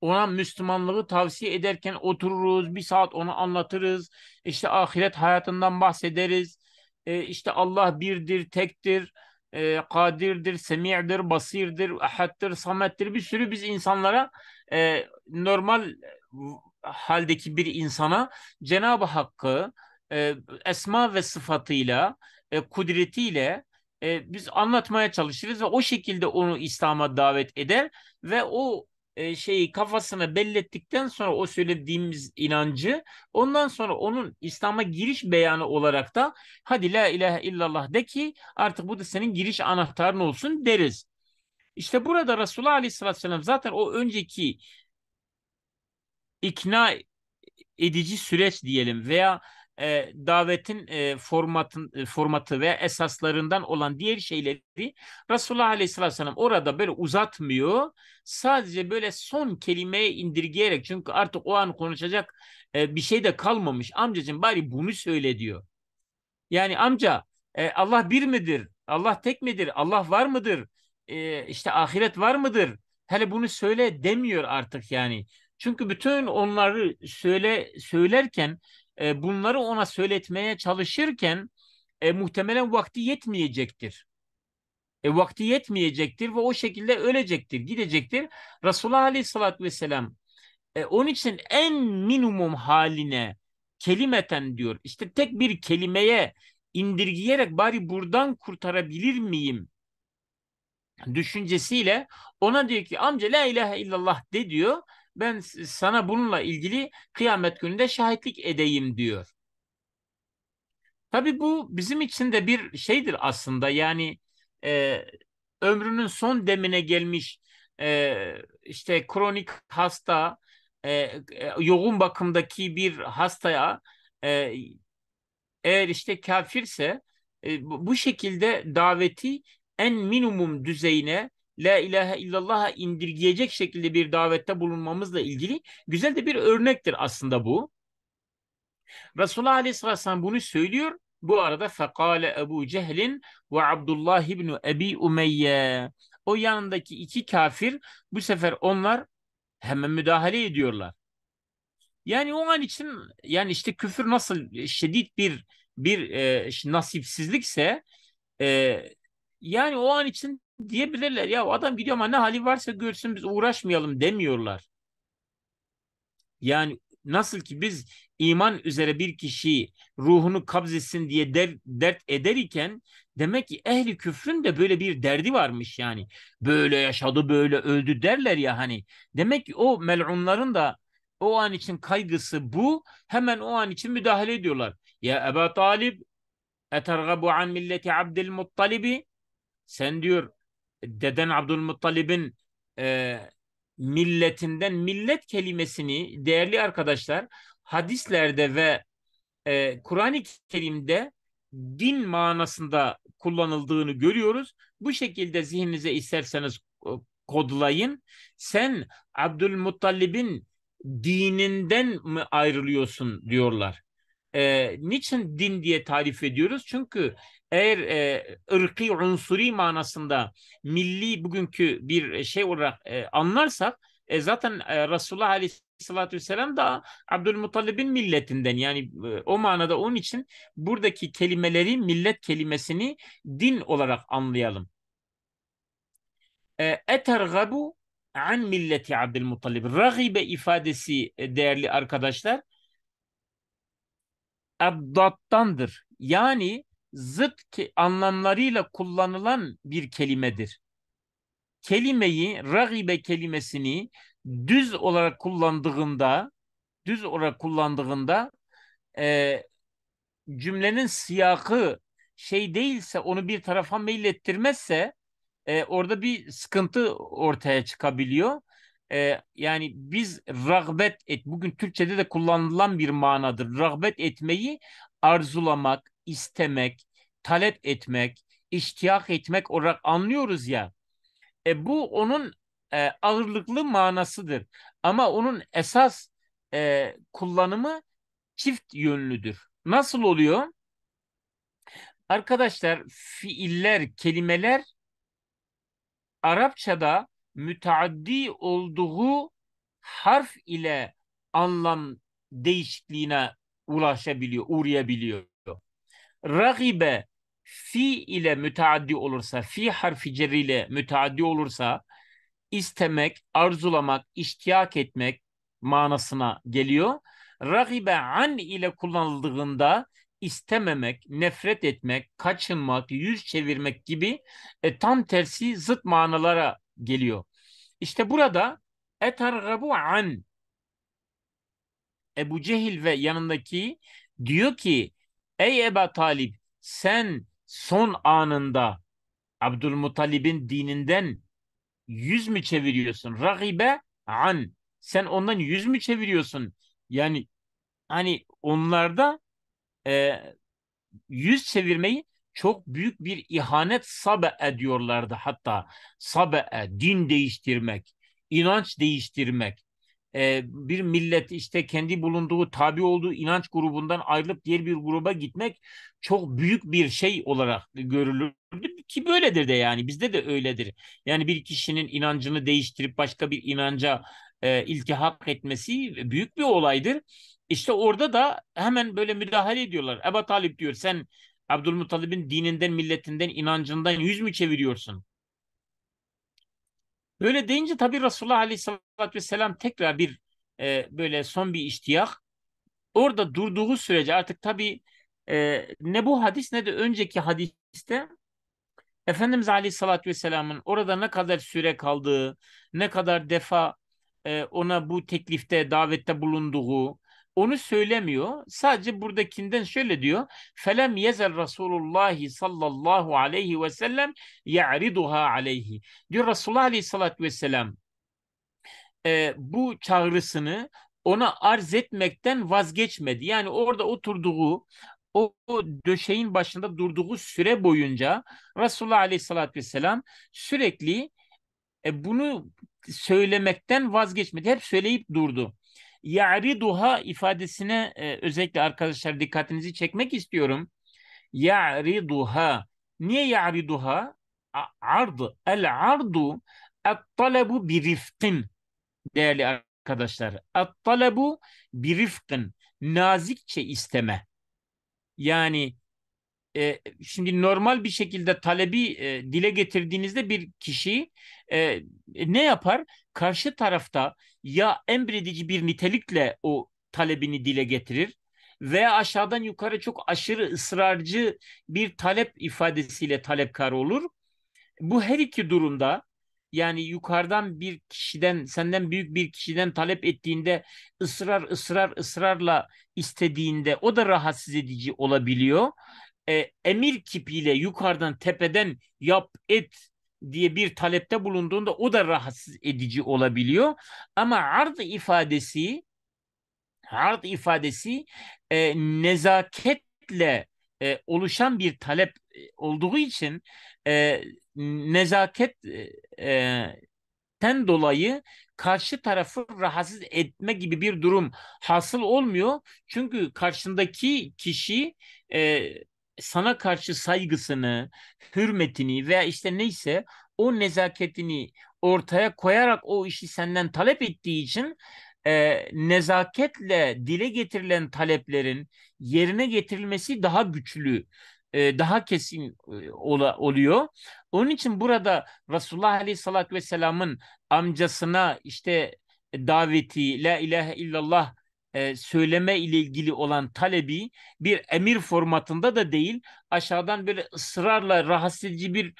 ona Müslümanlığı tavsiye ederken otururuz, bir saat onu anlatırız, işte ahiret hayatından bahsederiz, e, işte Allah birdir, tektir, e, kadirdir, semi'dir, basirdir, ahaddir, samettir, bir sürü biz insanlara e, normal e, haldeki bir insana Cenab-ı Hakk'ı e, esma ve sıfatıyla, e, kudretiyle e, biz anlatmaya çalışırız ve o şekilde onu İslam'a davet eder ve o e, şeyi kafasına bellettikten sonra o söylediğimiz inancı ondan sonra onun İslam'a giriş beyanı olarak da hadi la ilahe illallah de ki artık bu da senin giriş anahtarın olsun deriz. İşte burada Resulullah Aleyhisselatü Vesselam zaten o önceki ikna edici süreç diyelim veya e, davetin e, formatın e, formatı ve esaslarından olan diğer şeyleri Resulullah Aleyhisselatü Vesselam orada böyle uzatmıyor. Sadece böyle son kelimeye indirgeyerek çünkü artık o an konuşacak e, bir şey de kalmamış. Amcacığım bari bunu söyle diyor. Yani amca e, Allah bir midir? Allah tek midir? Allah var mıdır? e, işte ahiret var mıdır? Hele bunu söyle demiyor artık yani. Çünkü bütün onları söyle söylerken e, bunları ona söyletmeye çalışırken e, muhtemelen vakti yetmeyecektir. E, vakti yetmeyecektir ve o şekilde ölecektir, gidecektir. Resulullah Aleyhisselatü Vesselam e, onun için en minimum haline kelimeten diyor. İşte tek bir kelimeye indirgeyerek bari buradan kurtarabilir miyim düşüncesiyle ona diyor ki amca la ilahe illallah de diyor. Ben sana bununla ilgili kıyamet gününde şahitlik edeyim diyor. Tabi bu bizim için de bir şeydir aslında yani e, ömrünün son demine gelmiş e, işte kronik hasta e, e yoğun bakımdaki bir hastaya e, eğer işte kafirse e, bu şekilde daveti en minimum düzeyine La ilahe illallah'a indirgeyecek şekilde bir davette bulunmamızla ilgili güzel de bir örnektir aslında bu. Resulullah Aleyhisselatü Vesselam bunu söylüyor. Bu arada fekale Ebu Cehlin ve Abdullah ibn Ebi Umeyye. O yanındaki iki kafir bu sefer onlar hemen müdahale ediyorlar. Yani o an için yani işte küfür nasıl şiddet bir bir e, nasipsizlikse e, yani o an için diyebilirler ya adam gidiyor ama ne hali varsa görsün biz uğraşmayalım demiyorlar. Yani nasıl ki biz iman üzere bir kişiyi ruhunu kabzetsin diye der, dert eder iken demek ki ehli küfrün de böyle bir derdi varmış yani. Böyle yaşadı böyle öldü derler ya hani. Demek ki o melunların da o an için kaygısı bu. Hemen o an için müdahale ediyorlar. Ya Ebu Talib etergabu an milleti Abdülmuttalibi sen diyor deden Abdülmuttalib'in e, milletinden millet kelimesini değerli arkadaşlar hadislerde ve e, Kur'an-ı Kerim'de din manasında kullanıldığını görüyoruz. Bu şekilde zihninize isterseniz e, kodlayın. Sen Abdülmuttalib'in dininden mi ayrılıyorsun diyorlar. E, niçin din diye tarif ediyoruz? Çünkü eğer e, ırkı unsuri manasında milli bugünkü bir e, şey olarak e, anlarsak e, zaten e, Resulullah Aleyhisselatü Vesselam da Abdülmuttalib'in milletinden yani e, o manada onun için buradaki kelimeleri millet kelimesini din olarak anlayalım. E, Etergabu an milleti Abdülmuttalib. Ragibe ifadesi e, değerli arkadaşlar abdattandır. Yani zıt anlamlarıyla kullanılan bir kelimedir. Kelimeyi, ragibe kelimesini düz olarak kullandığında, düz olarak kullandığında e, cümlenin siyakı şey değilse, onu bir tarafa meylettirmezse e, orada bir sıkıntı ortaya çıkabiliyor. E, yani biz rağbet et, bugün Türkçe'de de kullanılan bir manadır. Rağbet etmeyi arzulamak, istemek, talep etmek, iştiyak etmek olarak anlıyoruz ya. E, bu onun e, ağırlıklı manasıdır. Ama onun esas e, kullanımı çift yönlüdür. Nasıl oluyor? Arkadaşlar fiiller, kelimeler Arapçada müteaddi olduğu harf ile anlam değişikliğine ulaşabiliyor, uğrayabiliyor ragibe fi ile müteaddi olursa, fi harfi cerri ile müteaddi olursa istemek, arzulamak, iştiyak etmek manasına geliyor. Ragibe an ile kullanıldığında istememek, nefret etmek, kaçınmak, yüz çevirmek gibi e, tam tersi zıt manalara geliyor. İşte burada etargabu an Ebu Cehil ve yanındaki diyor ki Ey Eba Talib sen son anında Abdülmuttalib'in dininden yüz mü çeviriyorsun? Rakibe an. Sen ondan yüz mü çeviriyorsun? Yani hani onlarda e, yüz çevirmeyi çok büyük bir ihanet sabe ediyorlardı hatta. Sabe din değiştirmek, inanç değiştirmek bir millet işte kendi bulunduğu tabi olduğu inanç grubundan ayrılıp diğer bir gruba gitmek çok büyük bir şey olarak görülürdü ki böyledir de yani bizde de öyledir. Yani bir kişinin inancını değiştirip başka bir inanca e, iltihak etmesi büyük bir olaydır. İşte orada da hemen böyle müdahale ediyorlar. Ebu Talip diyor sen Abdülmuttalib'in dininden, milletinden, inancından yüz mü çeviriyorsun? Böyle deyince tabii Resulullah Aleyhisselatü Vesselam tekrar bir e, böyle son bir iştiyak. Orada durduğu sürece artık tabii e, ne bu hadis ne de önceki hadiste Efendimiz Aleyhisselatü Vesselam'ın orada ne kadar süre kaldığı, ne kadar defa e, ona bu teklifte, davette bulunduğu, onu söylemiyor. Sadece buradakinden şöyle diyor. Felem yezel Resulullah sallallahu aleyhi ve sellem ya'riduha aleyhi. Diyor Resulullah aleyhissalatü vesselam e, bu çağrısını ona arz etmekten vazgeçmedi. Yani orada oturduğu o, o döşeğin başında durduğu süre boyunca Resulullah aleyhissalatü vesselam sürekli e, bunu söylemekten vazgeçmedi. Hep söyleyip durdu ya'riduha ifadesine e, özellikle arkadaşlar dikkatinizi çekmek istiyorum. Ya'riduha. Niye ya'riduha? Ardu. El ardu et-talabu bi rifkin. Değerli arkadaşlar. Et-talabu bi rifkin. Nazikçe isteme. Yani e, şimdi normal bir şekilde talebi e, dile getirdiğinizde bir kişi e, e, ne yapar? Karşı tarafta ya emredici bir nitelikle o talebini dile getirir veya aşağıdan yukarı çok aşırı ısrarcı bir talep ifadesiyle talepkar olur. Bu her iki durumda yani yukarıdan bir kişiden senden büyük bir kişiden talep ettiğinde ısrar ısrar ısrarla istediğinde o da rahatsız edici olabiliyor e, emir kipiyle yukarıdan tepeden yap et diye bir talepte bulunduğunda o da rahatsız edici olabiliyor. Ama ard ifadesi ard ifadesi e, nezaketle e, oluşan bir talep e, olduğu için e, nezaket e, e dolayı karşı tarafı rahatsız etme gibi bir durum hasıl olmuyor. Çünkü karşındaki kişi e, sana karşı saygısını, hürmetini veya işte neyse o nezaketini ortaya koyarak o işi senden talep ettiği için e, nezaketle dile getirilen taleplerin yerine getirilmesi daha güçlü, e, daha kesin e, oluyor. Onun için burada Resulullah Aleyhisselatü Vesselam'ın amcasına işte e, daveti, la ilahe illallah e, söyleme ile ilgili olan talebi bir emir formatında da değil, aşağıdan böyle ısrarla rahatsız edici bir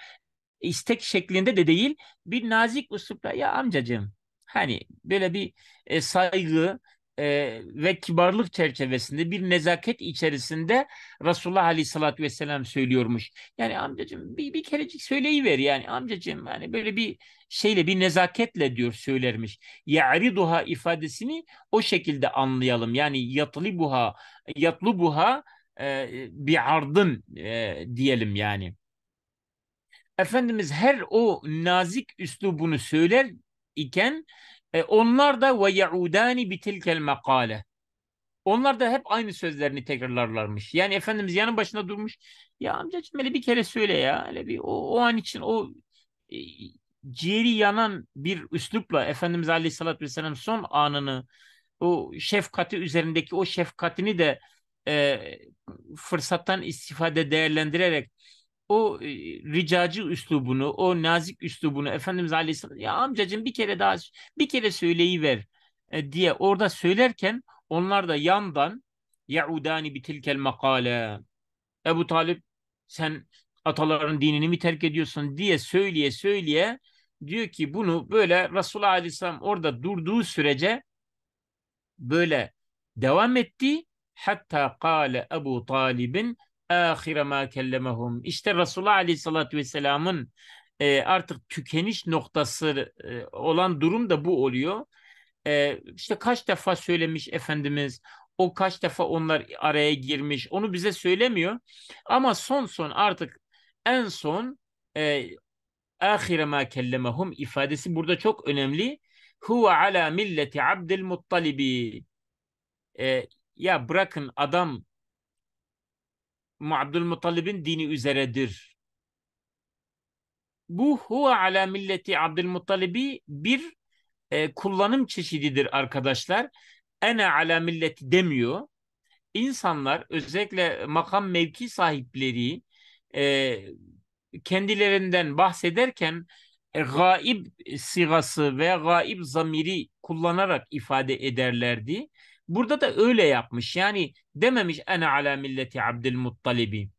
istek şeklinde de değil, bir nazik üslupla ya amcacığım hani böyle bir e, saygı, e, ve kibarlık çerçevesinde bir nezaket içerisinde Resulullah Aleyhisselatü Vesselam söylüyormuş. Yani amcacığım bir, bir kerecik söyleyiver yani amcacığım yani böyle bir şeyle bir nezaketle diyor söylermiş. Ya'riduha ifadesini o şekilde anlayalım. Yani yatlibuha yatlubuha e, bir ardın e, diyelim yani. Efendimiz her o nazik üslubunu söyler iken e, onlar da ve yaudani bitilkel makale. Onlar da hep aynı sözlerini tekrarlarlarmış. Yani Efendimiz yanın başında durmuş. Ya amcacığım hele bir kere söyle ya. öyle bir o, o an için o e, ciğeri yanan bir üslupla Efendimiz Aleyhisselatü Vesselam son anını o şefkati üzerindeki o şefkatini de e, fırsattan istifade değerlendirerek o e, ricacı üslubunu, o nazik üslubunu Efendimiz Aleyhisselam ya amcacığım bir kere daha bir kere söyleyiver e, diye orada söylerken onlar da yandan yaudani bitilkel makale Ebu Talip sen ataların dinini mi terk ediyorsun diye söyleye söyleye diyor ki bunu böyle Resulullah Aleyhisselam orada durduğu sürece böyle devam etti. Hatta kâle Ebu Talib'in ahire ma kellemehum. İşte Resulullah Aleyhisselatü Vesselam'ın e, artık tükeniş noktası e, olan durum da bu oluyor. E, işte kaç defa söylemiş Efendimiz, o kaç defa onlar araya girmiş, onu bize söylemiyor. Ama son son artık en son e, ahire ma kellemehum ifadesi burada çok önemli. Huve ala milleti abdülmuttalibi. E, ya bırakın adam Abdülmuttalib'in dini üzeredir. Bu huve ala milleti Abdülmuttalib'i bir e, kullanım çeşididir arkadaşlar. Ene ala milleti demiyor. İnsanlar özellikle makam mevki sahipleri e, kendilerinden bahsederken e, gaib sigası ve gaib zamiri kullanarak ifade ederlerdi. Burada da öyle yapmış. Yani dememiş ene ala milleti Abdülmuttalibi.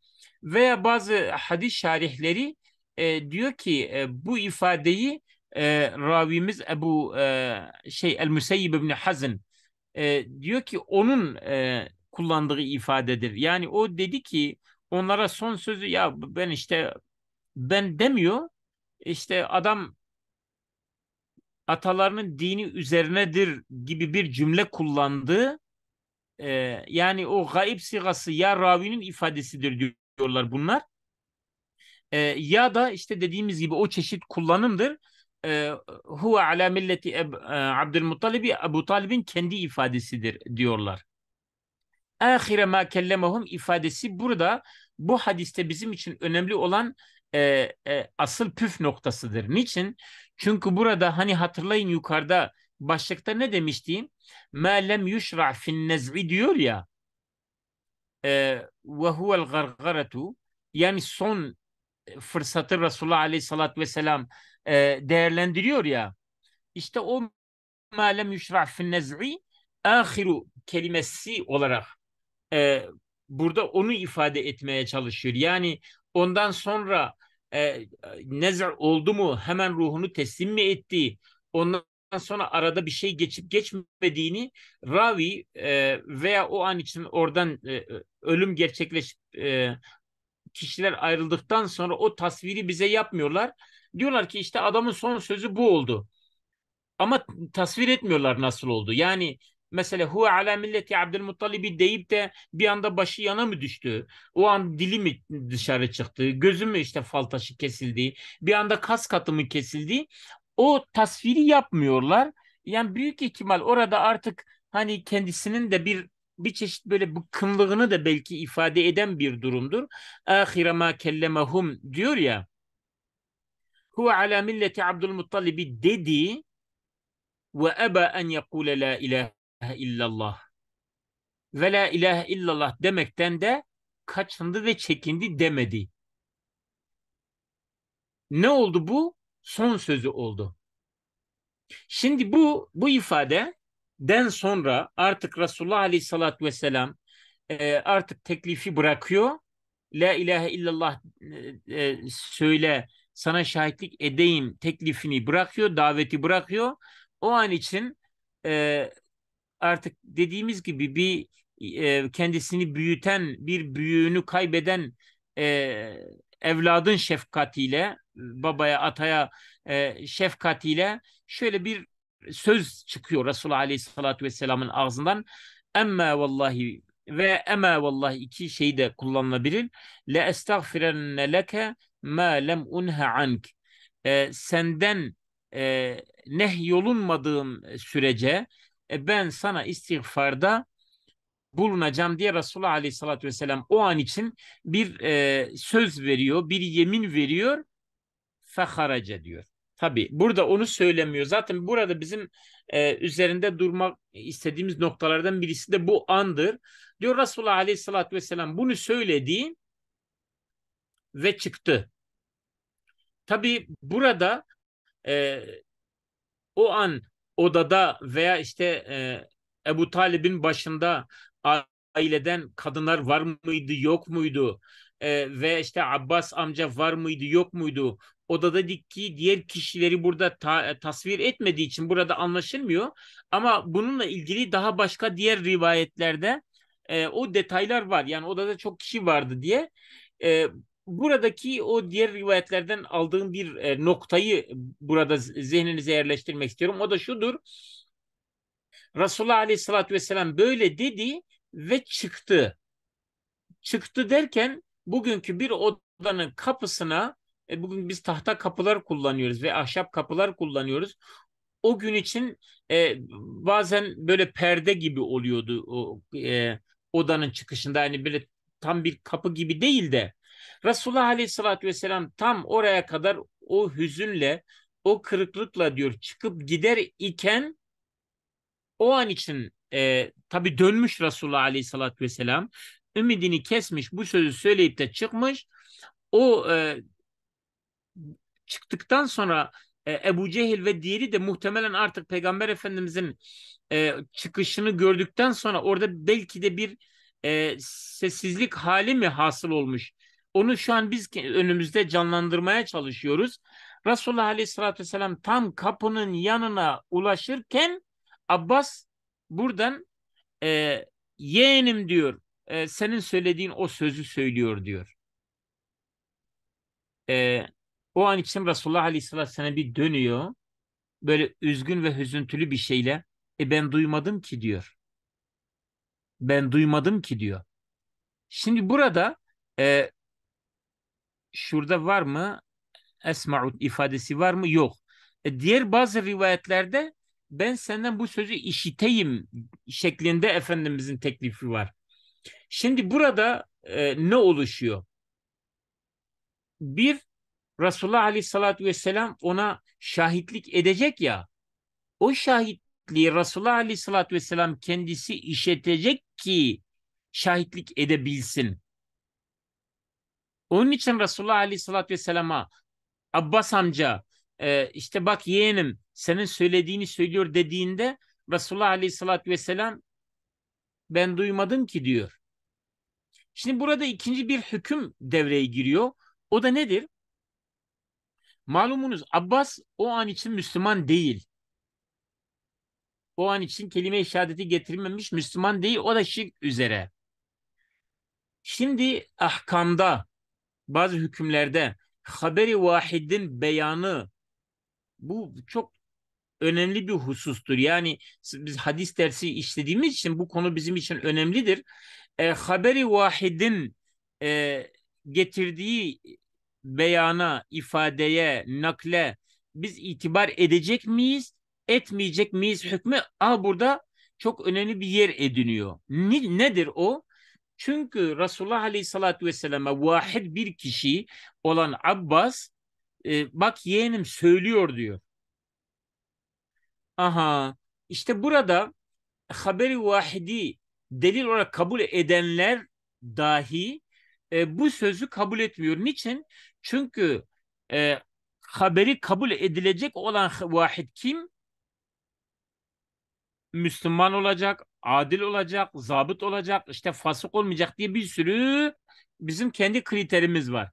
Veya bazı hadis şarihleri e, diyor ki e, bu ifadeyi e, ravimiz Ebu e, şey El Müseyyib ibn Hazm e, diyor ki onun e, kullandığı ifadedir. Yani o dedi ki onlara son sözü ya ben işte ben demiyor. işte adam atalarının dini üzerinedir gibi bir cümle kullandığı e, yani o gaib sigası ya ravinin ifadesidir diyorlar bunlar. E, ya da işte dediğimiz gibi o çeşit kullanımdır. E, Huve ala milleti e, Abdülmuttalibi Ebu Talib'in kendi ifadesidir diyorlar. Ahire ma kellemehum ifadesi burada bu hadiste bizim için önemli olan e, e, asıl püf noktasıdır. Niçin? Çünkü burada hani hatırlayın yukarıda başlıkta ne demiştim? Ma lem yuşra fin nez'i diyor ya e, ve huvel gargaratu yani son fırsatı Resulullah aleyhissalatü vesselam e, değerlendiriyor ya işte o ma lem yuşra fin nez'i ahiru kelimesi olarak e, burada onu ifade etmeye çalışıyor. Yani Ondan sonra e, e nez oldu mu hemen ruhunu teslim mi etti? ondan sonra arada bir şey geçip geçmediğini ravi e, veya o an için oradan e, e, ölüm gerçekleşip e, kişiler ayrıldıktan sonra o tasviri bize yapmıyorlar. Diyorlar ki işte adamın son sözü bu oldu. Ama tasvir etmiyorlar nasıl oldu. Yani mesela hu ala milleti Abdülmuttalib'i deyip de bir anda başı yana mı düştü? O an dili mi dışarı çıktı? Gözü mü işte fal taşı kesildi? Bir anda kas katı mı kesildi? O tasviri yapmıyorlar. Yani büyük ihtimal orada artık hani kendisinin de bir bir çeşit böyle bıkkınlığını da belki ifade eden bir durumdur. Ahire ma kellemehum diyor ya. Hu ala milleti Abdülmuttalibi dedi ve eba en yekule la ilahe illallah ve la ilahe illallah demekten de kaçındı ve çekindi demedi. Ne oldu bu? Son sözü oldu. Şimdi bu bu ifade den sonra artık Resulullah Aleyhisselatü Vesselam e, artık teklifi bırakıyor. La ilahe illallah e, e söyle sana şahitlik edeyim teklifini bırakıyor, daveti bırakıyor. O an için e, artık dediğimiz gibi bir e, kendisini büyüten bir büyüğünü kaybeden e, evladın şefkatiyle babaya ataya e, şefkatiyle şöyle bir söz çıkıyor Resulullah Aleyhisselatü Vesselam'ın ağzından. Emme vallahi ve eme vallahi iki şey de kullanılabilir. Le estağfirenne leke ma lem unha ank. E, senden e, yolunmadığım sürece e ben sana istiğfarda bulunacağım diye Resulullah Aleyhisselatü Vesselam o an için bir e, söz veriyor, bir yemin veriyor. Feharaca diyor. Tabi burada onu söylemiyor. Zaten burada bizim e, üzerinde durmak istediğimiz noktalardan birisi de bu andır. Diyor Resulullah Aleyhisselatü Vesselam bunu söyledi ve çıktı. Tabi burada e, o an odada veya işte e, Ebu Talib'in başında aileden kadınlar var mıydı yok muydu? E, ve işte Abbas amca var mıydı yok muydu? odadaki diğer kişileri burada ta, e, tasvir etmediği için burada anlaşılmıyor. Ama bununla ilgili daha başka diğer rivayetlerde e, o detaylar var. Yani odada çok kişi vardı diye. E, buradaki o diğer rivayetlerden aldığım bir e, noktayı burada zihninize yerleştirmek istiyorum. O da şudur. Resulullah Aleyhisselatü Vesselam böyle dedi ve çıktı. Çıktı derken bugünkü bir odanın kapısına e, bugün biz tahta kapılar kullanıyoruz ve ahşap kapılar kullanıyoruz. O gün için e, bazen böyle perde gibi oluyordu o e, odanın çıkışında. Yani böyle tam bir kapı gibi değil de Resulullah Aleyhisselatü Vesselam tam oraya kadar o hüzünle, o kırıklıkla diyor çıkıp gider iken o an için e, tabi dönmüş Resulullah Aleyhisselatü Vesselam ümidini kesmiş bu sözü söyleyip de çıkmış o e, çıktıktan sonra e, Ebu Cehil ve diğeri de muhtemelen artık Peygamber Efendimizin e, çıkışını gördükten sonra orada belki de bir e, sessizlik hali mi hasıl olmuş onu şu an biz önümüzde canlandırmaya çalışıyoruz. Resulullah Aleyhisselatü Vesselam tam kapının yanına ulaşırken Abbas buradan e, yeğenim diyor e, senin söylediğin o sözü söylüyor diyor. E, o an için Resulullah Aleyhisselatü Vesselam bir dönüyor böyle üzgün ve hüzüntülü bir şeyle e ben duymadım ki diyor. Ben duymadım ki diyor. Şimdi burada e, şurada var mı? Esma'ud ifadesi var mı? Yok. E, diğer bazı rivayetlerde ben senden bu sözü işiteyim şeklinde Efendimizin teklifi var. Şimdi burada e, ne oluşuyor? Bir, Resulullah Aleyhisselatü Vesselam ona şahitlik edecek ya, o şahitliği Resulullah Aleyhisselatü Vesselam kendisi işitecek ki şahitlik edebilsin. Onun için Resulullah Aleyhisselatü Vesselam'a Abbas amca e, işte bak yeğenim senin söylediğini söylüyor dediğinde Resulullah Aleyhisselatü Vesselam ben duymadım ki diyor. Şimdi burada ikinci bir hüküm devreye giriyor. O da nedir? Malumunuz Abbas o an için Müslüman değil. O an için kelime-i şehadeti getirmemiş Müslüman değil. O da şirk üzere. Şimdi ahkamda bazı hükümlerde haberi vahidin beyanı bu çok önemli bir husustur. Yani biz hadis dersi işlediğimiz için bu konu bizim için önemlidir. E, haberi vahidin e, getirdiği beyana, ifadeye, nakle biz itibar edecek miyiz, etmeyecek miyiz hükmü ah burada çok önemli bir yer ediniyor. Ne, nedir o? Çünkü Resulullah Aleyhisselatü Vesselam'a vahid bir kişi olan Abbas e, bak yeğenim söylüyor diyor. Aha işte burada haberi vahidi delil olarak kabul edenler dahi e, bu sözü kabul etmiyor. Niçin? Çünkü e, haberi kabul edilecek olan vahid kim? Müslüman olacak, adil olacak, zabıt olacak, işte fasık olmayacak diye bir sürü bizim kendi kriterimiz var.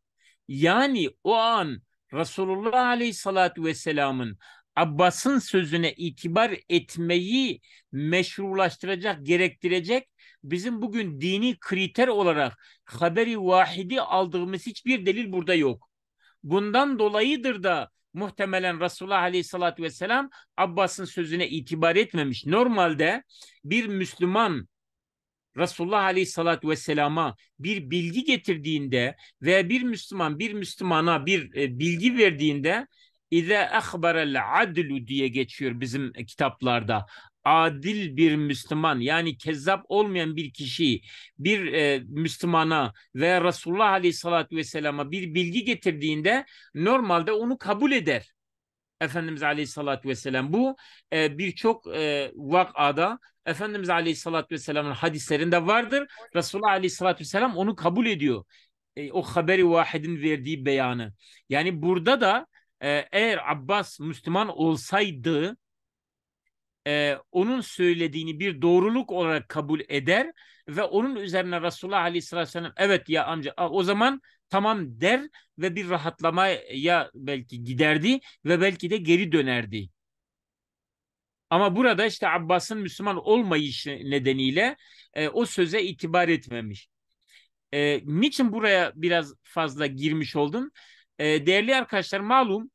Yani o an Resulullah Aleyhisselatü Vesselam'ın Abbas'ın sözüne itibar etmeyi meşrulaştıracak, gerektirecek bizim bugün dini kriter olarak haberi vahidi aldığımız hiçbir delil burada yok. Bundan dolayıdır da muhtemelen Resulullah Aleyhisselatü Vesselam Abbas'ın sözüne itibar etmemiş. Normalde bir Müslüman Resulullah Aleyhisselatü Vesselam'a bir bilgi getirdiğinde ve bir Müslüman bir Müslümana bir e, bilgi verdiğinde İze ahbarel adlu diye geçiyor bizim e, kitaplarda adil bir Müslüman yani kezzap olmayan bir kişiyi bir e, Müslümana veya Resulullah Aleyhisselatü Vesselam'a bir bilgi getirdiğinde normalde onu kabul eder. Efendimiz Aleyhisselatü Vesselam bu e, birçok e, vakada Efendimiz Aleyhisselatü Vesselam'ın hadislerinde vardır. Resulullah Aleyhisselatü Vesselam onu kabul ediyor. E, o haberi vahidin verdiği beyanı. Yani burada da e, eğer Abbas Müslüman olsaydı e, onun söylediğini bir doğruluk olarak kabul eder ve onun üzerine Resulullah Aleyhisselatü Vesselam evet ya amca o zaman tamam der ve bir rahatlamaya belki giderdi ve belki de geri dönerdi. Ama burada işte Abbas'ın Müslüman olmayışı nedeniyle e, o söze itibar etmemiş. E, niçin buraya biraz fazla girmiş oldum? E, değerli arkadaşlar malum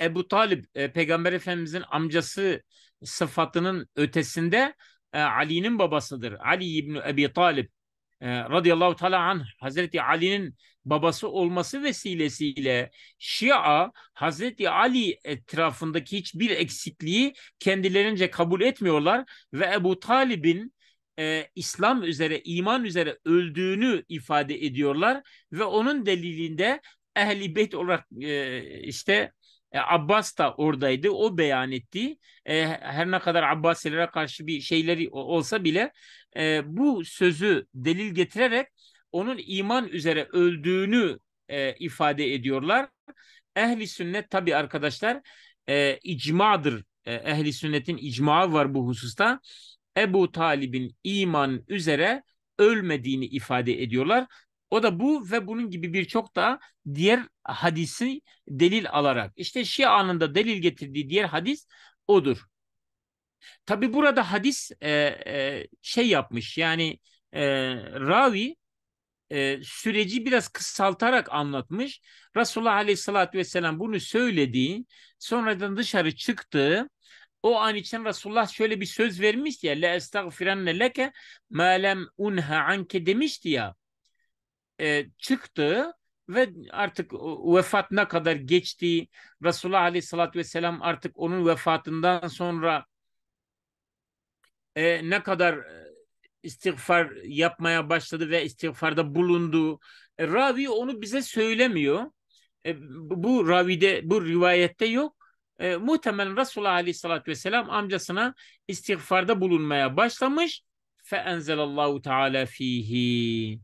Ebu Talip e, Peygamber Efendimizin amcası sıfatının ötesinde e, Ali'nin babasıdır. Ali İbni Ebi Talib. e, radıyallahu teala anh Hazreti Ali'nin babası olması vesilesiyle Şia Hazreti Ali etrafındaki hiçbir eksikliği kendilerince kabul etmiyorlar ve Ebu Talib'in e, İslam üzere, iman üzere öldüğünü ifade ediyorlar ve onun delilinde ehli beyt olarak e, işte e, Abbas da oradaydı. O beyan ettiği e, her ne kadar Abbasilere karşı bir şeyleri olsa bile e, bu sözü delil getirerek onun iman üzere öldüğünü e, ifade ediyorlar. Ehli sünnet tabi arkadaşlar e, icmadır. E, ehli sünnetin icmağı var bu hususta. Ebu Talib'in iman üzere ölmediğini ifade ediyorlar. O da bu ve bunun gibi birçok da diğer hadisi delil alarak. İşte Şia anında delil getirdiği diğer hadis odur. Tabi burada hadis e, e, şey yapmış yani e, ravi e, süreci biraz kısaltarak anlatmış. Resulullah Aleyhisselatü Vesselam bunu söyledi. Sonradan dışarı çıktı. O an için Resulullah şöyle bir söz vermiş ya. La estagfirenne leke ma lem unha anke demişti ya e, çıktığı ve artık vefatına kadar geçtiği Resulullah Aleyhisselatü Vesselam artık onun vefatından sonra e, ne kadar e, istiğfar yapmaya başladı ve istiğfarda bulundu. E, ravi onu bize söylemiyor. E, bu ravide, bu rivayette yok. E, muhtemelen Resulullah Aleyhisselatü Vesselam amcasına istiğfarda bulunmaya başlamış. فَاَنْزَلَ اللّٰهُ Teala fihi.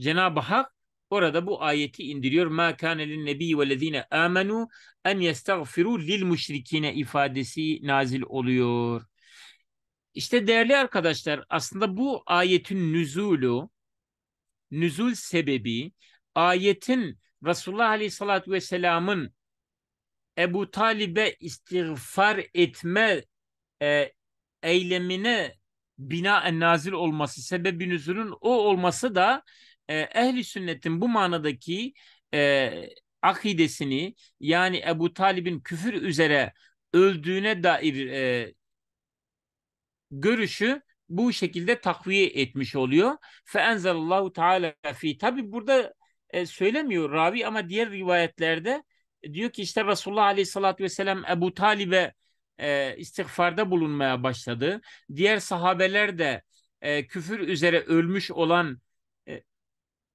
Cenab-ı Hak orada bu ayeti indiriyor. Ma kana lin nebi vellezine amenu en yestagfiru lil müşrikine ifadesi nazil oluyor. İşte değerli arkadaşlar aslında bu ayetin nüzulu, nüzul sebebi ayetin Resulullah Aleyhisselatü Vesselam'ın Ebu Talib'e istiğfar etme e, eylemine bina nazil olması, sebebi nüzulün o olması da e, ehli sünnetin bu manadaki e, akidesini yani Ebu Talib'in küfür üzere öldüğüne dair e, görüşü bu şekilde takviye etmiş oluyor. Feenzelallahu Teala fi. Tabi burada e, söylemiyor ravi ama diğer rivayetlerde diyor ki işte Resulullah Aleyhissalatü Vesselam Ebu Talib'e e, istiğfarda bulunmaya başladı. Diğer sahabeler de e, küfür üzere ölmüş olan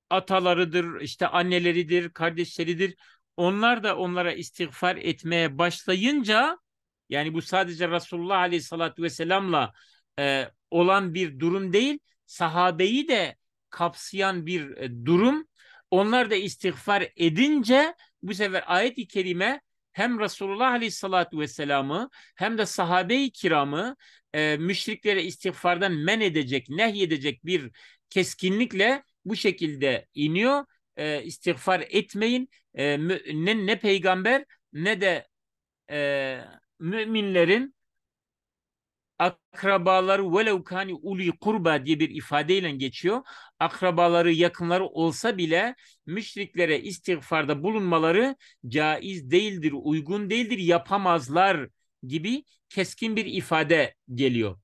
atalarıdır, işte anneleridir, kardeşleridir. Onlar da onlara istiğfar etmeye başlayınca yani bu sadece Resulullah Aleyhissalatu Vesselam'la e, olan bir durum değil, sahabeyi de kapsayan bir e, durum. Onlar da istiğfar edince bu sefer ayet-i kerime hem Resulullah Aleyhissalatu Vesselam'ı hem de sahabe-i kiramı e, müşriklere istiğfardan men edecek, edecek bir keskinlikle bu şekilde iniyor. E, istiğfar etmeyin. E, ne, ne peygamber ne de e, müminlerin akrabaları velev kani uli kurba diye bir ifadeyle geçiyor. Akrabaları yakınları olsa bile müşriklere istiğfarda bulunmaları caiz değildir, uygun değildir, yapamazlar gibi keskin bir ifade geliyor.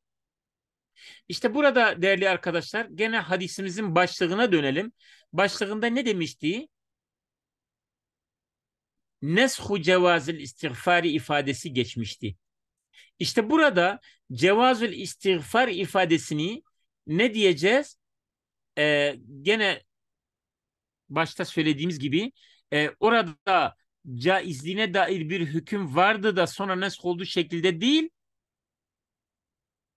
İşte burada değerli arkadaşlar gene hadisimizin başlığına dönelim. Başlığında ne demişti? Neshu cevazil istiğfari ifadesi geçmişti. İşte burada cevazil istiğfar ifadesini ne diyeceğiz? Ee, gene başta söylediğimiz gibi e, orada caizliğine dair bir hüküm vardı da sonra nesk olduğu şekilde değil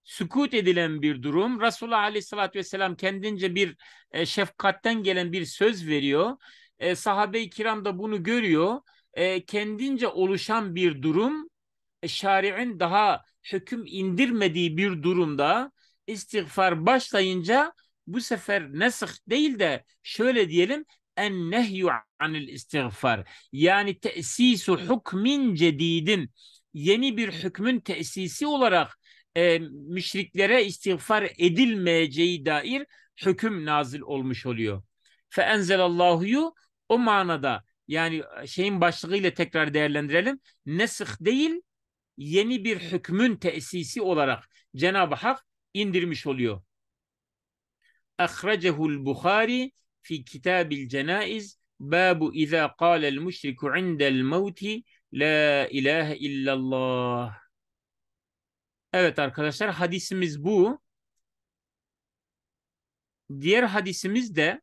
sükut edilen bir durum. Resulullah Aleyhisselatü Vesselam kendince bir e, şefkatten gelen bir söz veriyor. E, sahabe-i kiram da bunu görüyor. E, kendince oluşan bir durum, e, şari'in daha hüküm indirmediği bir durumda istiğfar başlayınca bu sefer nesih değil de şöyle diyelim en nehyu anil istiğfar yani tesisu hukmin cedidin yeni bir hükmün tesisi olarak e, müşriklere istiğfar edilmeyeceği dair hüküm nazil olmuş oluyor. Fe enzelallahu o manada yani şeyin başlığıyla tekrar değerlendirelim. Nesih değil yeni bir hükmün tesisi olarak Cenab-ı Hak indirmiş oluyor. Ahrecehu'l Buhari fi Kitabil Cenaiz babu iza qala'l müşriku indel mevti la ilahe illallah. Evet arkadaşlar hadisimiz bu. Diğer hadisimiz de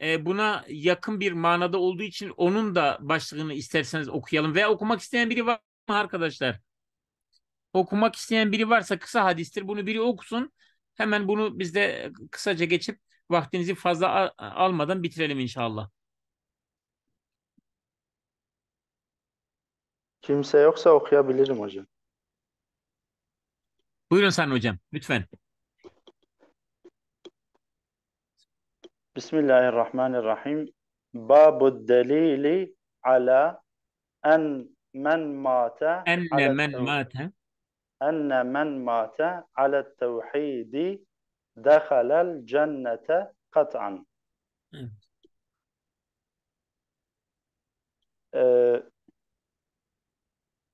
e, buna yakın bir manada olduğu için onun da başlığını isterseniz okuyalım. Veya okumak isteyen biri var mı arkadaşlar? Okumak isteyen biri varsa kısa hadistir. Bunu biri okusun. Hemen bunu biz de kısaca geçip vaktinizi fazla almadan bitirelim inşallah. Kimse yoksa okuyabilirim hocam. Buyurun sen hocam lütfen. Bismillahirrahmanirrahim. Babu delili ala en men mata enne men mata enne men mata ala tevhidi dehalel cennete kat'an. Evet. Ee,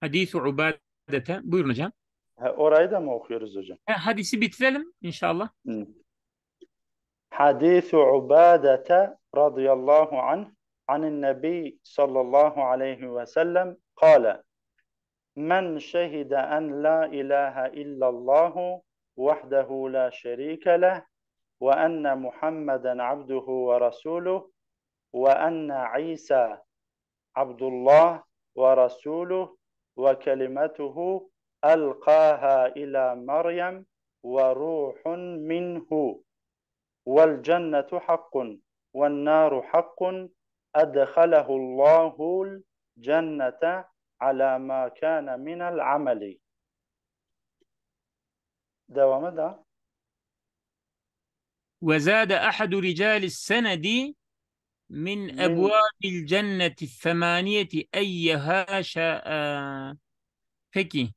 Hadis-i Ubadete. Buyurun hocam. Ha, orayı da mı okuyoruz hocam? Ha, hadisi bitirelim inşallah. Hadis-i Ubadete radıyallahu anh anin nebi sallallahu aleyhi ve sellem kale Men şehide en la ilahe illallahu vahdehu la şerike leh ve enne Muhammeden abduhu ve rasuluh ve enne İsa abdullah ve rasuluh ve kelimetuhu ألقاها إلى مريم وروح منه والجنة حق والنار حق أدخله الله الجنة على ما كان من العمل دوام ده وزاد أحد رجال السند من أبواب الجنة الثمانية أيها شاء فكي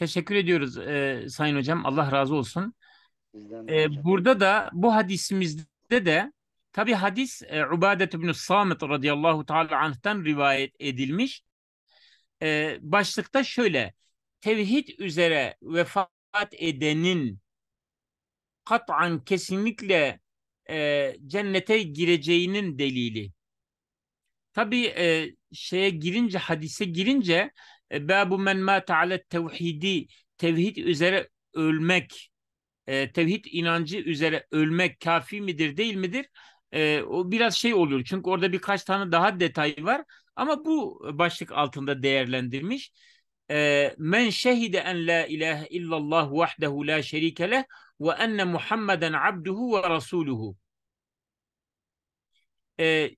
Teşekkür ediyoruz e, Sayın Hocam. Allah razı olsun. E, burada da bu hadisimizde de tabi hadis e, Ubadet ibn-i Samet radıyallahu teala anh'tan rivayet edilmiş. E, başlıkta şöyle tevhid üzere vefat edenin kat'an kesinlikle e, cennete gireceğinin delili. Tabi e, şeye girince hadise girince Babu men mâte ale tevhidi tevhid üzere ölmek e, tevhid inancı üzere ölmek kafi midir değil midir? E, o biraz şey oluyor çünkü orada birkaç tane daha detay var ama bu başlık altında değerlendirmiş. E, men şehide en la ilahe illallah vahdehu la şerike leh ve enne Muhammeden abduhu ve rasuluhu.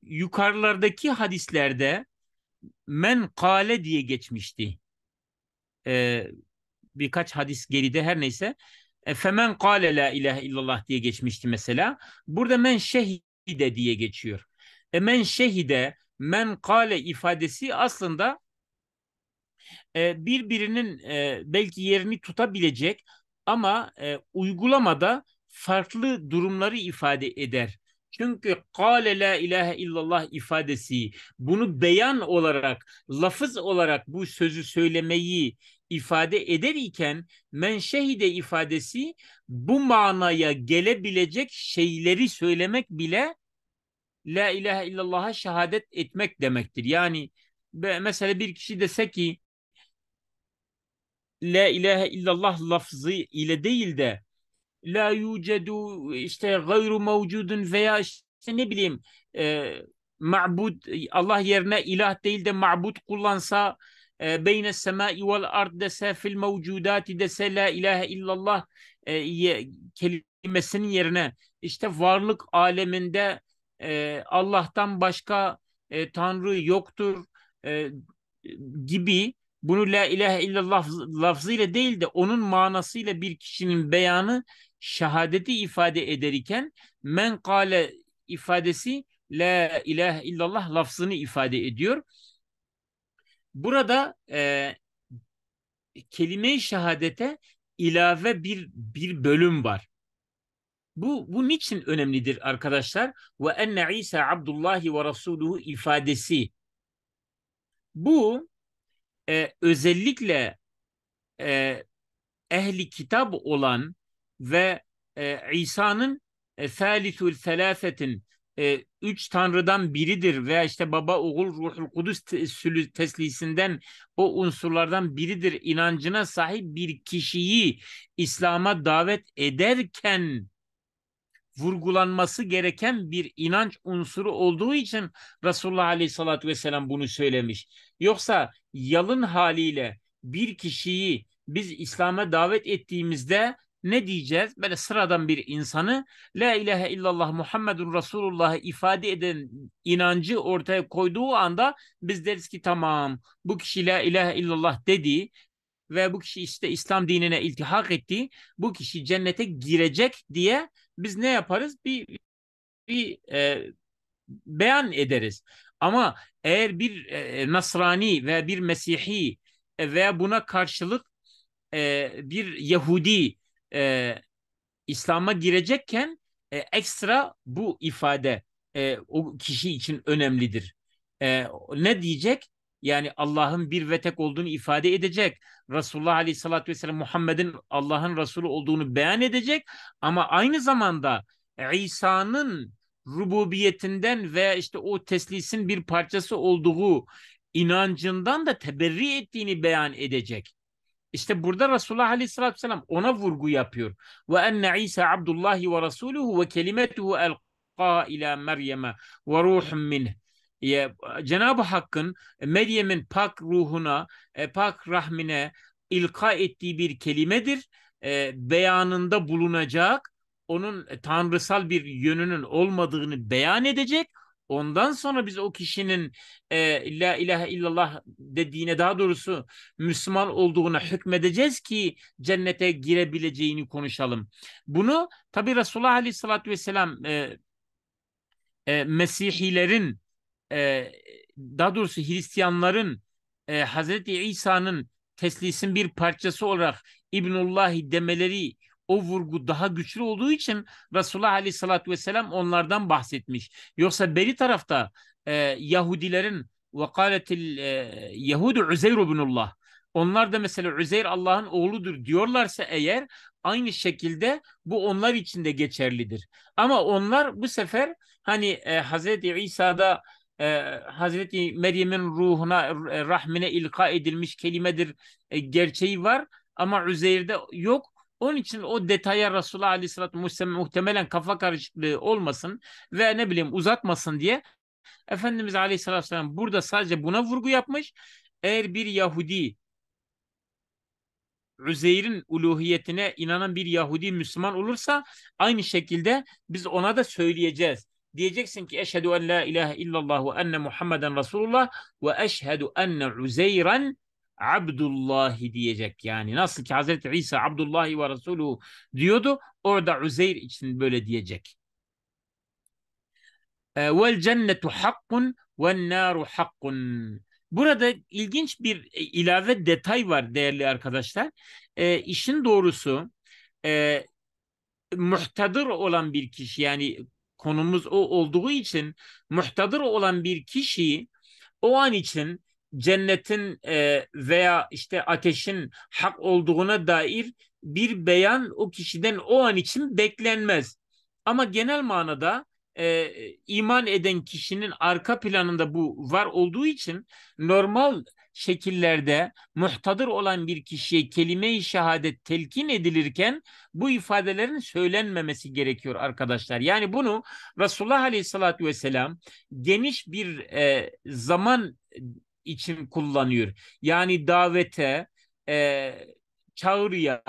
yukarılardaki hadislerde men kale diye geçmişti. Ee, birkaç hadis geride her neyse. E, femen kale la ilahe illallah diye geçmişti mesela. Burada men şehide diye geçiyor. E, men şehide, men kale ifadesi aslında e, birbirinin e, belki yerini tutabilecek ama e, uygulamada farklı durumları ifade eder. Çünkü kâle la ilahe illallah ifadesi bunu beyan olarak, lafız olarak bu sözü söylemeyi ifade eder iken men şehide ifadesi bu manaya gelebilecek şeyleri söylemek bile la ilahe illallah'a şehadet etmek demektir. Yani mesela bir kişi dese ki la ilahe illallah lafzı ile değil de la yucedu işte gayru mevcudun veya işte ne bileyim e, ma'bud Allah yerine ilah değil de ma'bud kullansa e, beyne semai vel ard dese fil mevcudati dese la ilahe illallah e, kelimesinin yerine işte varlık aleminde e, Allah'tan başka e, Tanrı yoktur e, gibi bunu la ilahe illallah lafzıyla değil de onun manasıyla bir kişinin beyanı şehadeti ifade eder iken men kale ifadesi la ilahe illallah lafzını ifade ediyor. Burada e, kelime-i şehadete ilave bir bir bölüm var. Bu bu niçin önemlidir arkadaşlar? Ve enne İsa abdullahi ve rasuluhu ifadesi. Bu e, özellikle e, ehli kitap olan ve e, İsa'nın e, Salisul Selafetin e, üç tanrıdan biridir veya işte baba, oğul, ruhul kudüs teslisinden o unsurlardan biridir inancına sahip bir kişiyi İslam'a davet ederken vurgulanması gereken bir inanç unsuru olduğu için Resulullah Aleyhisselatü Vesselam bunu söylemiş. Yoksa yalın haliyle bir kişiyi biz İslam'a davet ettiğimizde ne diyeceğiz? Böyle sıradan bir insanı La ilahe illallah Muhammedun Resulullah'ı ifade eden inancı ortaya koyduğu anda biz deriz ki tamam bu kişi La ilahe illallah dedi ve bu kişi işte İslam dinine iltihak etti. Bu kişi cennete girecek diye biz ne yaparız? Bir, bir e, beyan ederiz. Ama eğer bir e, Nasrani veya bir Mesihi e, veya buna karşılık e, bir Yahudi e, İslam'a girecekken e, ekstra bu ifade e, o kişi için önemlidir. E, ne diyecek? Yani Allah'ın bir ve tek olduğunu ifade edecek. Resulullah Aleyhisselatü Vesselam Muhammed'in Allah'ın Resulü olduğunu beyan edecek. Ama aynı zamanda İsa'nın rububiyetinden ve işte o teslisin bir parçası olduğu inancından da teberri ettiğini beyan edecek. İşte burada Resulullah Aleyhisselatü Vesselam ona vurgu yapıyor. Ve enne İsa abdullahi ve rasuluhu ve kelimetuhu elqa ila Meryem'e ve ruhum minh. Cenab-ı Hakk'ın e, Meryem'in pak ruhuna, e, pak rahmine ilka ettiği bir kelimedir. E, beyanında bulunacak, onun tanrısal bir yönünün olmadığını beyan edecek Ondan sonra biz o kişinin e, la ilahe illallah dediğine daha doğrusu Müslüman olduğuna hükmedeceğiz ki cennete girebileceğini konuşalım. Bunu tabi Resulullah Aleyhisselatü Vesselam e, e, Mesihilerin e, daha doğrusu Hristiyanların e, Hazreti İsa'nın teslisin bir parçası olarak İbnullahi demeleri o vurgu daha güçlü olduğu için Resulullah Aleyhisselatü Vesselam onlardan bahsetmiş. Yoksa beri tarafta e, Yahudilerin vekaletil e, Yahudu Üzeyr ibnullah onlar da mesela Üzeyr Allah'ın oğludur diyorlarsa eğer aynı şekilde bu onlar için de geçerlidir. Ama onlar bu sefer hani e, Hazreti İsa'da e, Hazreti Meryem'in ruhuna e, rahmine ilka edilmiş kelimedir e, gerçeği var ama Üzeyr'de yok. Onun için o detaya Resulullah Aleyhisselatü Vesselam muhtemelen kafa karışıklığı olmasın ve ne bileyim uzatmasın diye Efendimiz Aleyhisselatü Vesselam burada sadece buna vurgu yapmış. Eğer bir Yahudi Üzeyr'in uluhiyetine inanan bir Yahudi Müslüman olursa aynı şekilde biz ona da söyleyeceğiz. Diyeceksin ki eşhedü en la ilahe illallah ve enne Muhammeden Resulullah ve eşhedü enne Üzeyran Abdullahi diyecek yani. Nasıl ki Hazreti İsa Abdullahi ve Resulü diyordu. Orada Üzeyr için böyle diyecek. E, Vel cennetu hakkun ve naru hakkun. Burada ilginç bir e, ilave detay var değerli arkadaşlar. E, işin doğrusu e, muhtadır olan bir kişi yani konumuz o olduğu için muhtadır olan bir kişi o an için cennetin e, veya işte ateşin hak olduğuna dair bir beyan o kişiden o an için beklenmez. Ama genel manada e, iman eden kişinin arka planında bu var olduğu için normal şekillerde muhtadır olan bir kişiye kelime-i şehadet telkin edilirken bu ifadelerin söylenmemesi gerekiyor arkadaşlar. Yani bunu Resulullah Aleyhisselatü Vesselam geniş bir e, zaman için kullanıyor. Yani davete, e, çağrıya,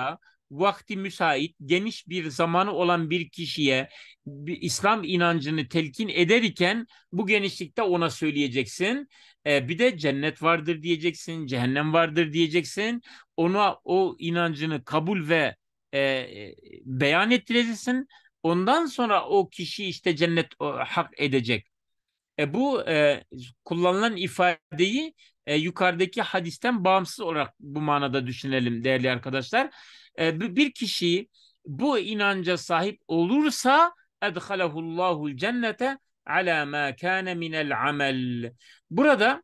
vakti müsait, geniş bir zamanı olan bir kişiye bir İslam inancını telkin eder iken bu genişlikte ona söyleyeceksin. E, bir de cennet vardır diyeceksin, cehennem vardır diyeceksin. Ona o inancını kabul ve e, e beyan ettireceksin. Ondan sonra o kişi işte cennet o, e, hak edecek. E, bu e, kullanılan ifadeyi e, yukarıdaki hadisten bağımsız olarak bu manada düşünelim değerli arkadaşlar. E, bir kişi bu inanca sahip olursa edhalehullahul cennete ala ma kana minel amel. Burada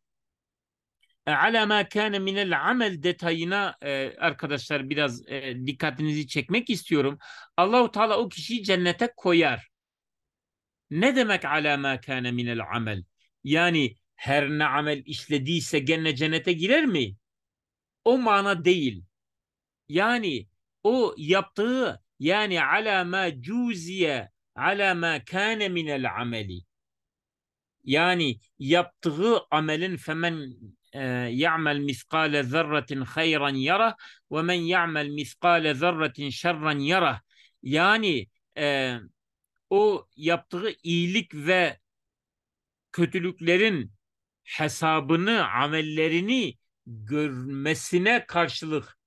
e, ala ma kana minel amel detayına e, arkadaşlar biraz e, dikkatinizi çekmek istiyorum. Allahu Teala o kişiyi cennete koyar. ندمك على ما كان من العمل yani her ne amel işlediyse gene cennete girer mi? O mana değil. Yani o yaptığı yani ala ma cuziye ala ma kâne minel ameli. Yani yaptığı amelin femen يعمل مثقال ذرة خيرا يره ومن يعمل مثقال ذرة شرا يره yani e, o yaptığı iyilik ve kötülüklerin hesabını, amellerini görmesine karşılık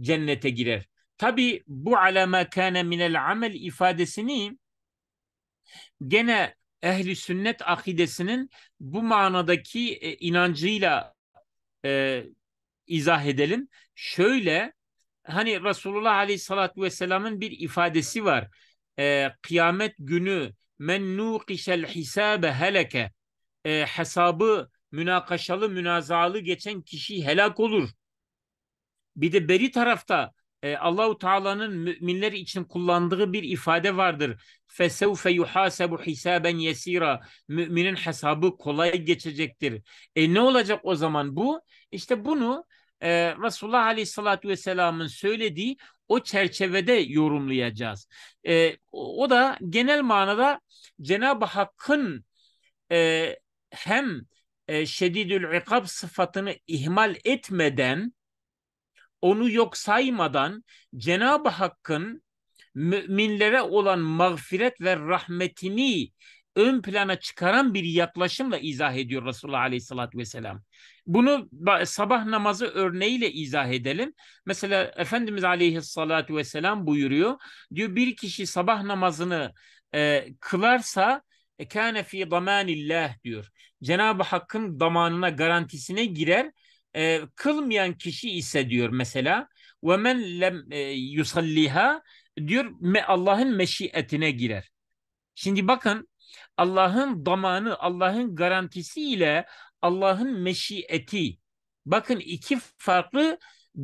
cennete girer. Tabi bu alama kâne minel amel ifadesini gene ehli sünnet akidesinin bu manadaki e, inancıyla e, izah edelim. Şöyle hani Resulullah aleyhissalatu Vesselam'ın bir ifadesi var e, kıyamet günü men nuqişel hisabe heleke e, hesabı münakaşalı münazalı geçen kişi helak olur. Bir de beri tarafta e, Allahu Teala'nın müminler için kullandığı bir ifade vardır. Fesevfe yuhasebu hisaben yesira. Müminin hesabı kolay geçecektir. E ne olacak o zaman bu? İşte bunu e, Resulullah Aleyhisselatü Vesselam'ın söylediği o çerçevede yorumlayacağız. E, o da genel manada Cenab-ı Hakk'ın e, hem e, şedidül ikab sıfatını ihmal etmeden, onu yok saymadan Cenab-ı Hakk'ın müminlere olan mağfiret ve rahmetini ön plana çıkaran bir yaklaşımla izah ediyor Resulullah Aleyhisselatü Vesselam. Bunu sabah namazı örneğiyle izah edelim. Mesela Efendimiz Aleyhisselatü Vesselam buyuruyor. Diyor bir kişi sabah namazını e, kılarsa e, kâne fî damânillah diyor. Cenab-ı Hakk'ın damanına garantisine girer. E, kılmayan kişi ise diyor mesela ve men lem e, yusalliha diyor Allah'ın meşiyetine girer. Şimdi bakın Allah'ın damanı, Allah'ın garantisiyle Allah'ın meşiyeti. Bakın iki farklı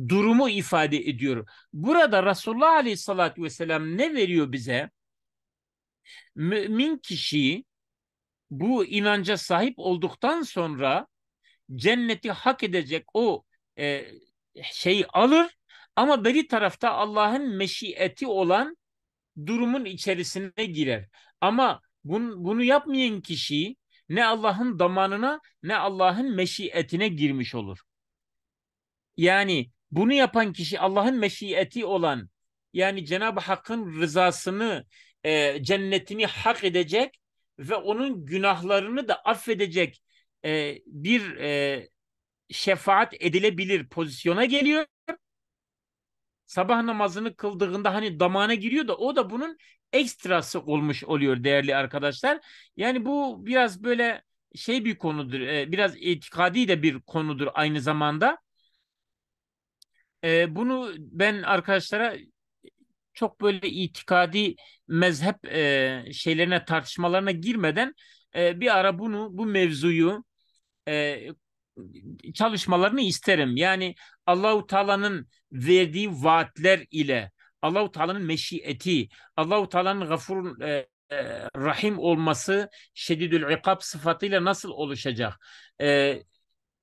durumu ifade ediyor. Burada Resulullah Aleyhisselatü Vesselam ne veriyor bize? Mümin kişi bu inanca sahip olduktan sonra cenneti hak edecek o e, şeyi alır ama beri tarafta Allah'ın meşiyeti olan durumun içerisine girer. Ama bunu, bunu yapmayan kişi ne Allah'ın damanına ne Allah'ın meşiyetine girmiş olur. Yani bunu yapan kişi Allah'ın meşiyeti olan yani Cenab-ı Hakk'ın rızasını e, cennetini hak edecek ve onun günahlarını da affedecek e, bir e, şefaat edilebilir pozisyona geliyor. Sabah namazını kıldığında hani damağına giriyor da o da bunun ekstrası olmuş oluyor değerli arkadaşlar. Yani bu biraz böyle şey bir konudur. E, biraz itikadi de bir konudur aynı zamanda. E, bunu ben arkadaşlara çok böyle itikadi mezhep e, şeylerine tartışmalarına girmeden bir ara bunu bu mevzuyu çalışmalarını isterim. Yani Allahu Teala'nın verdiği vaatler ile Allahu Teala'nın meşiyeti, Allahu Teala'nın Gafur, e, e, rahim olması şedidül ikab sıfatıyla nasıl oluşacak? E,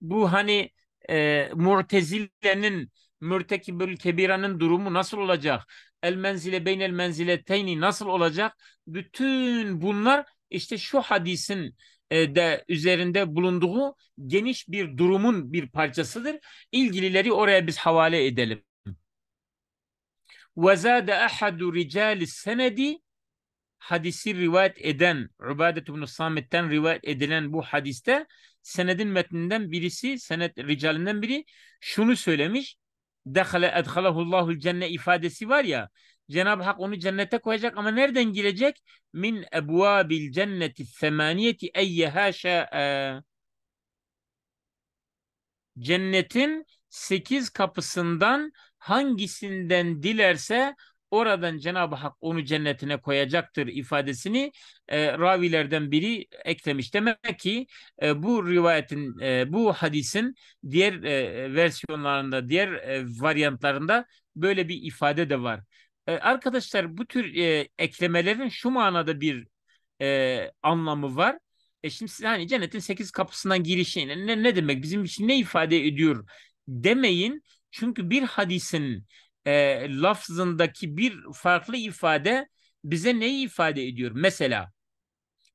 bu hani e, Mu'tezile'nin Mürtekibül Kebira'nın durumu nasıl olacak? El menzile beynel menzileteyni nasıl olacak? Bütün bunlar işte şu hadisin e, de üzerinde bulunduğu geniş bir durumun bir parçasıdır. İlgilileri oraya biz havale edelim. Ve zâde ahadu ricâli senedi hadisi rivayet eden Ubadet ibn Samet'ten rivayet edilen bu hadiste senedin metninden birisi senet ricalinden biri şunu söylemiş. Dehale edhalehullahul cenne ifadesi var ya Cenab-ı Hak onu cennete koyacak ama nereden girecek? Min ebvabil cenneti semaniyeti eyyeha şa'e. Cennetin sekiz kapısından hangisinden dilerse oradan Cenab-ı Hak onu cennetine koyacaktır ifadesini e, ravilerden biri eklemiş. Demek ki e, bu rivayetin, e, bu hadisin diğer e, versiyonlarında, diğer e, varyantlarında böyle bir ifade de var. E, arkadaşlar bu tür e, eklemelerin şu manada bir e, anlamı var. E şimdi siz hani cennetin sekiz kapısından girişin ne, ne demek bizim için ne ifade ediyor demeyin. Çünkü bir hadisin e, lafzındaki bir farklı ifade bize neyi ifade ediyor? Mesela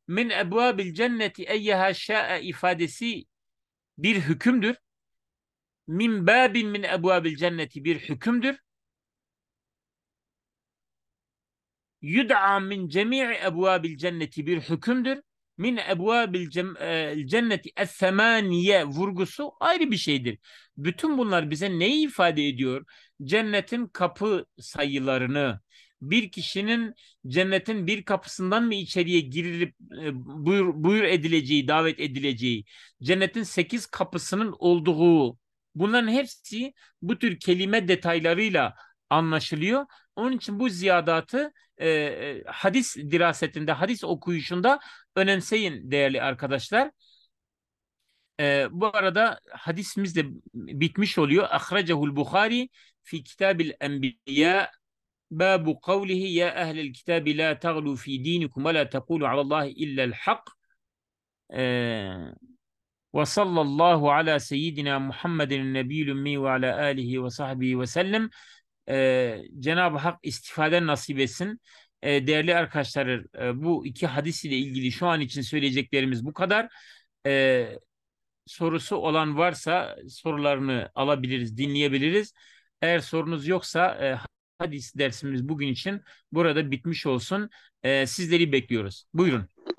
min ebvabil cenneti eyyeha şa'e ifadesi bir hükümdür. Min babin min ebvabil cenneti bir hükümdür. Yud'a min cemi'i ebvabil cenneti bir hükümdür min ebvabil e, cenneti es-semaniye vurgusu ayrı bir şeydir. Bütün bunlar bize neyi ifade ediyor? Cennetin kapı sayılarını, bir kişinin cennetin bir kapısından mı içeriye girilip e, buyur, buyur edileceği, davet edileceği, cennetin sekiz kapısının olduğu bunların hepsi bu tür kelime detaylarıyla anlaşılıyor. Onun için bu ziyadatı e, e, hadis dirasetinde, hadis okuyuşunda önemseyin değerli arkadaşlar. E, bu arada hadisimiz de bitmiş oluyor. Ahracehul Bukhari fi kitabil enbiya babu kavlihi ya ehlel kitabi la taglu fi dinikum ve la tekulu alallahi illel hak. E, ve sallallahu ala seyyidina Muhammedin nebiyül ümmi ve ala alihi ve sahbihi ve sellem e, Cenab-ı Hak istifade nasip etsin. E, değerli arkadaşlar e, bu iki hadis ile ilgili şu an için söyleyeceklerimiz bu kadar. E, sorusu olan varsa sorularını alabiliriz, dinleyebiliriz. Eğer sorunuz yoksa e, hadis dersimiz bugün için burada bitmiş olsun. E, sizleri bekliyoruz. Buyurun.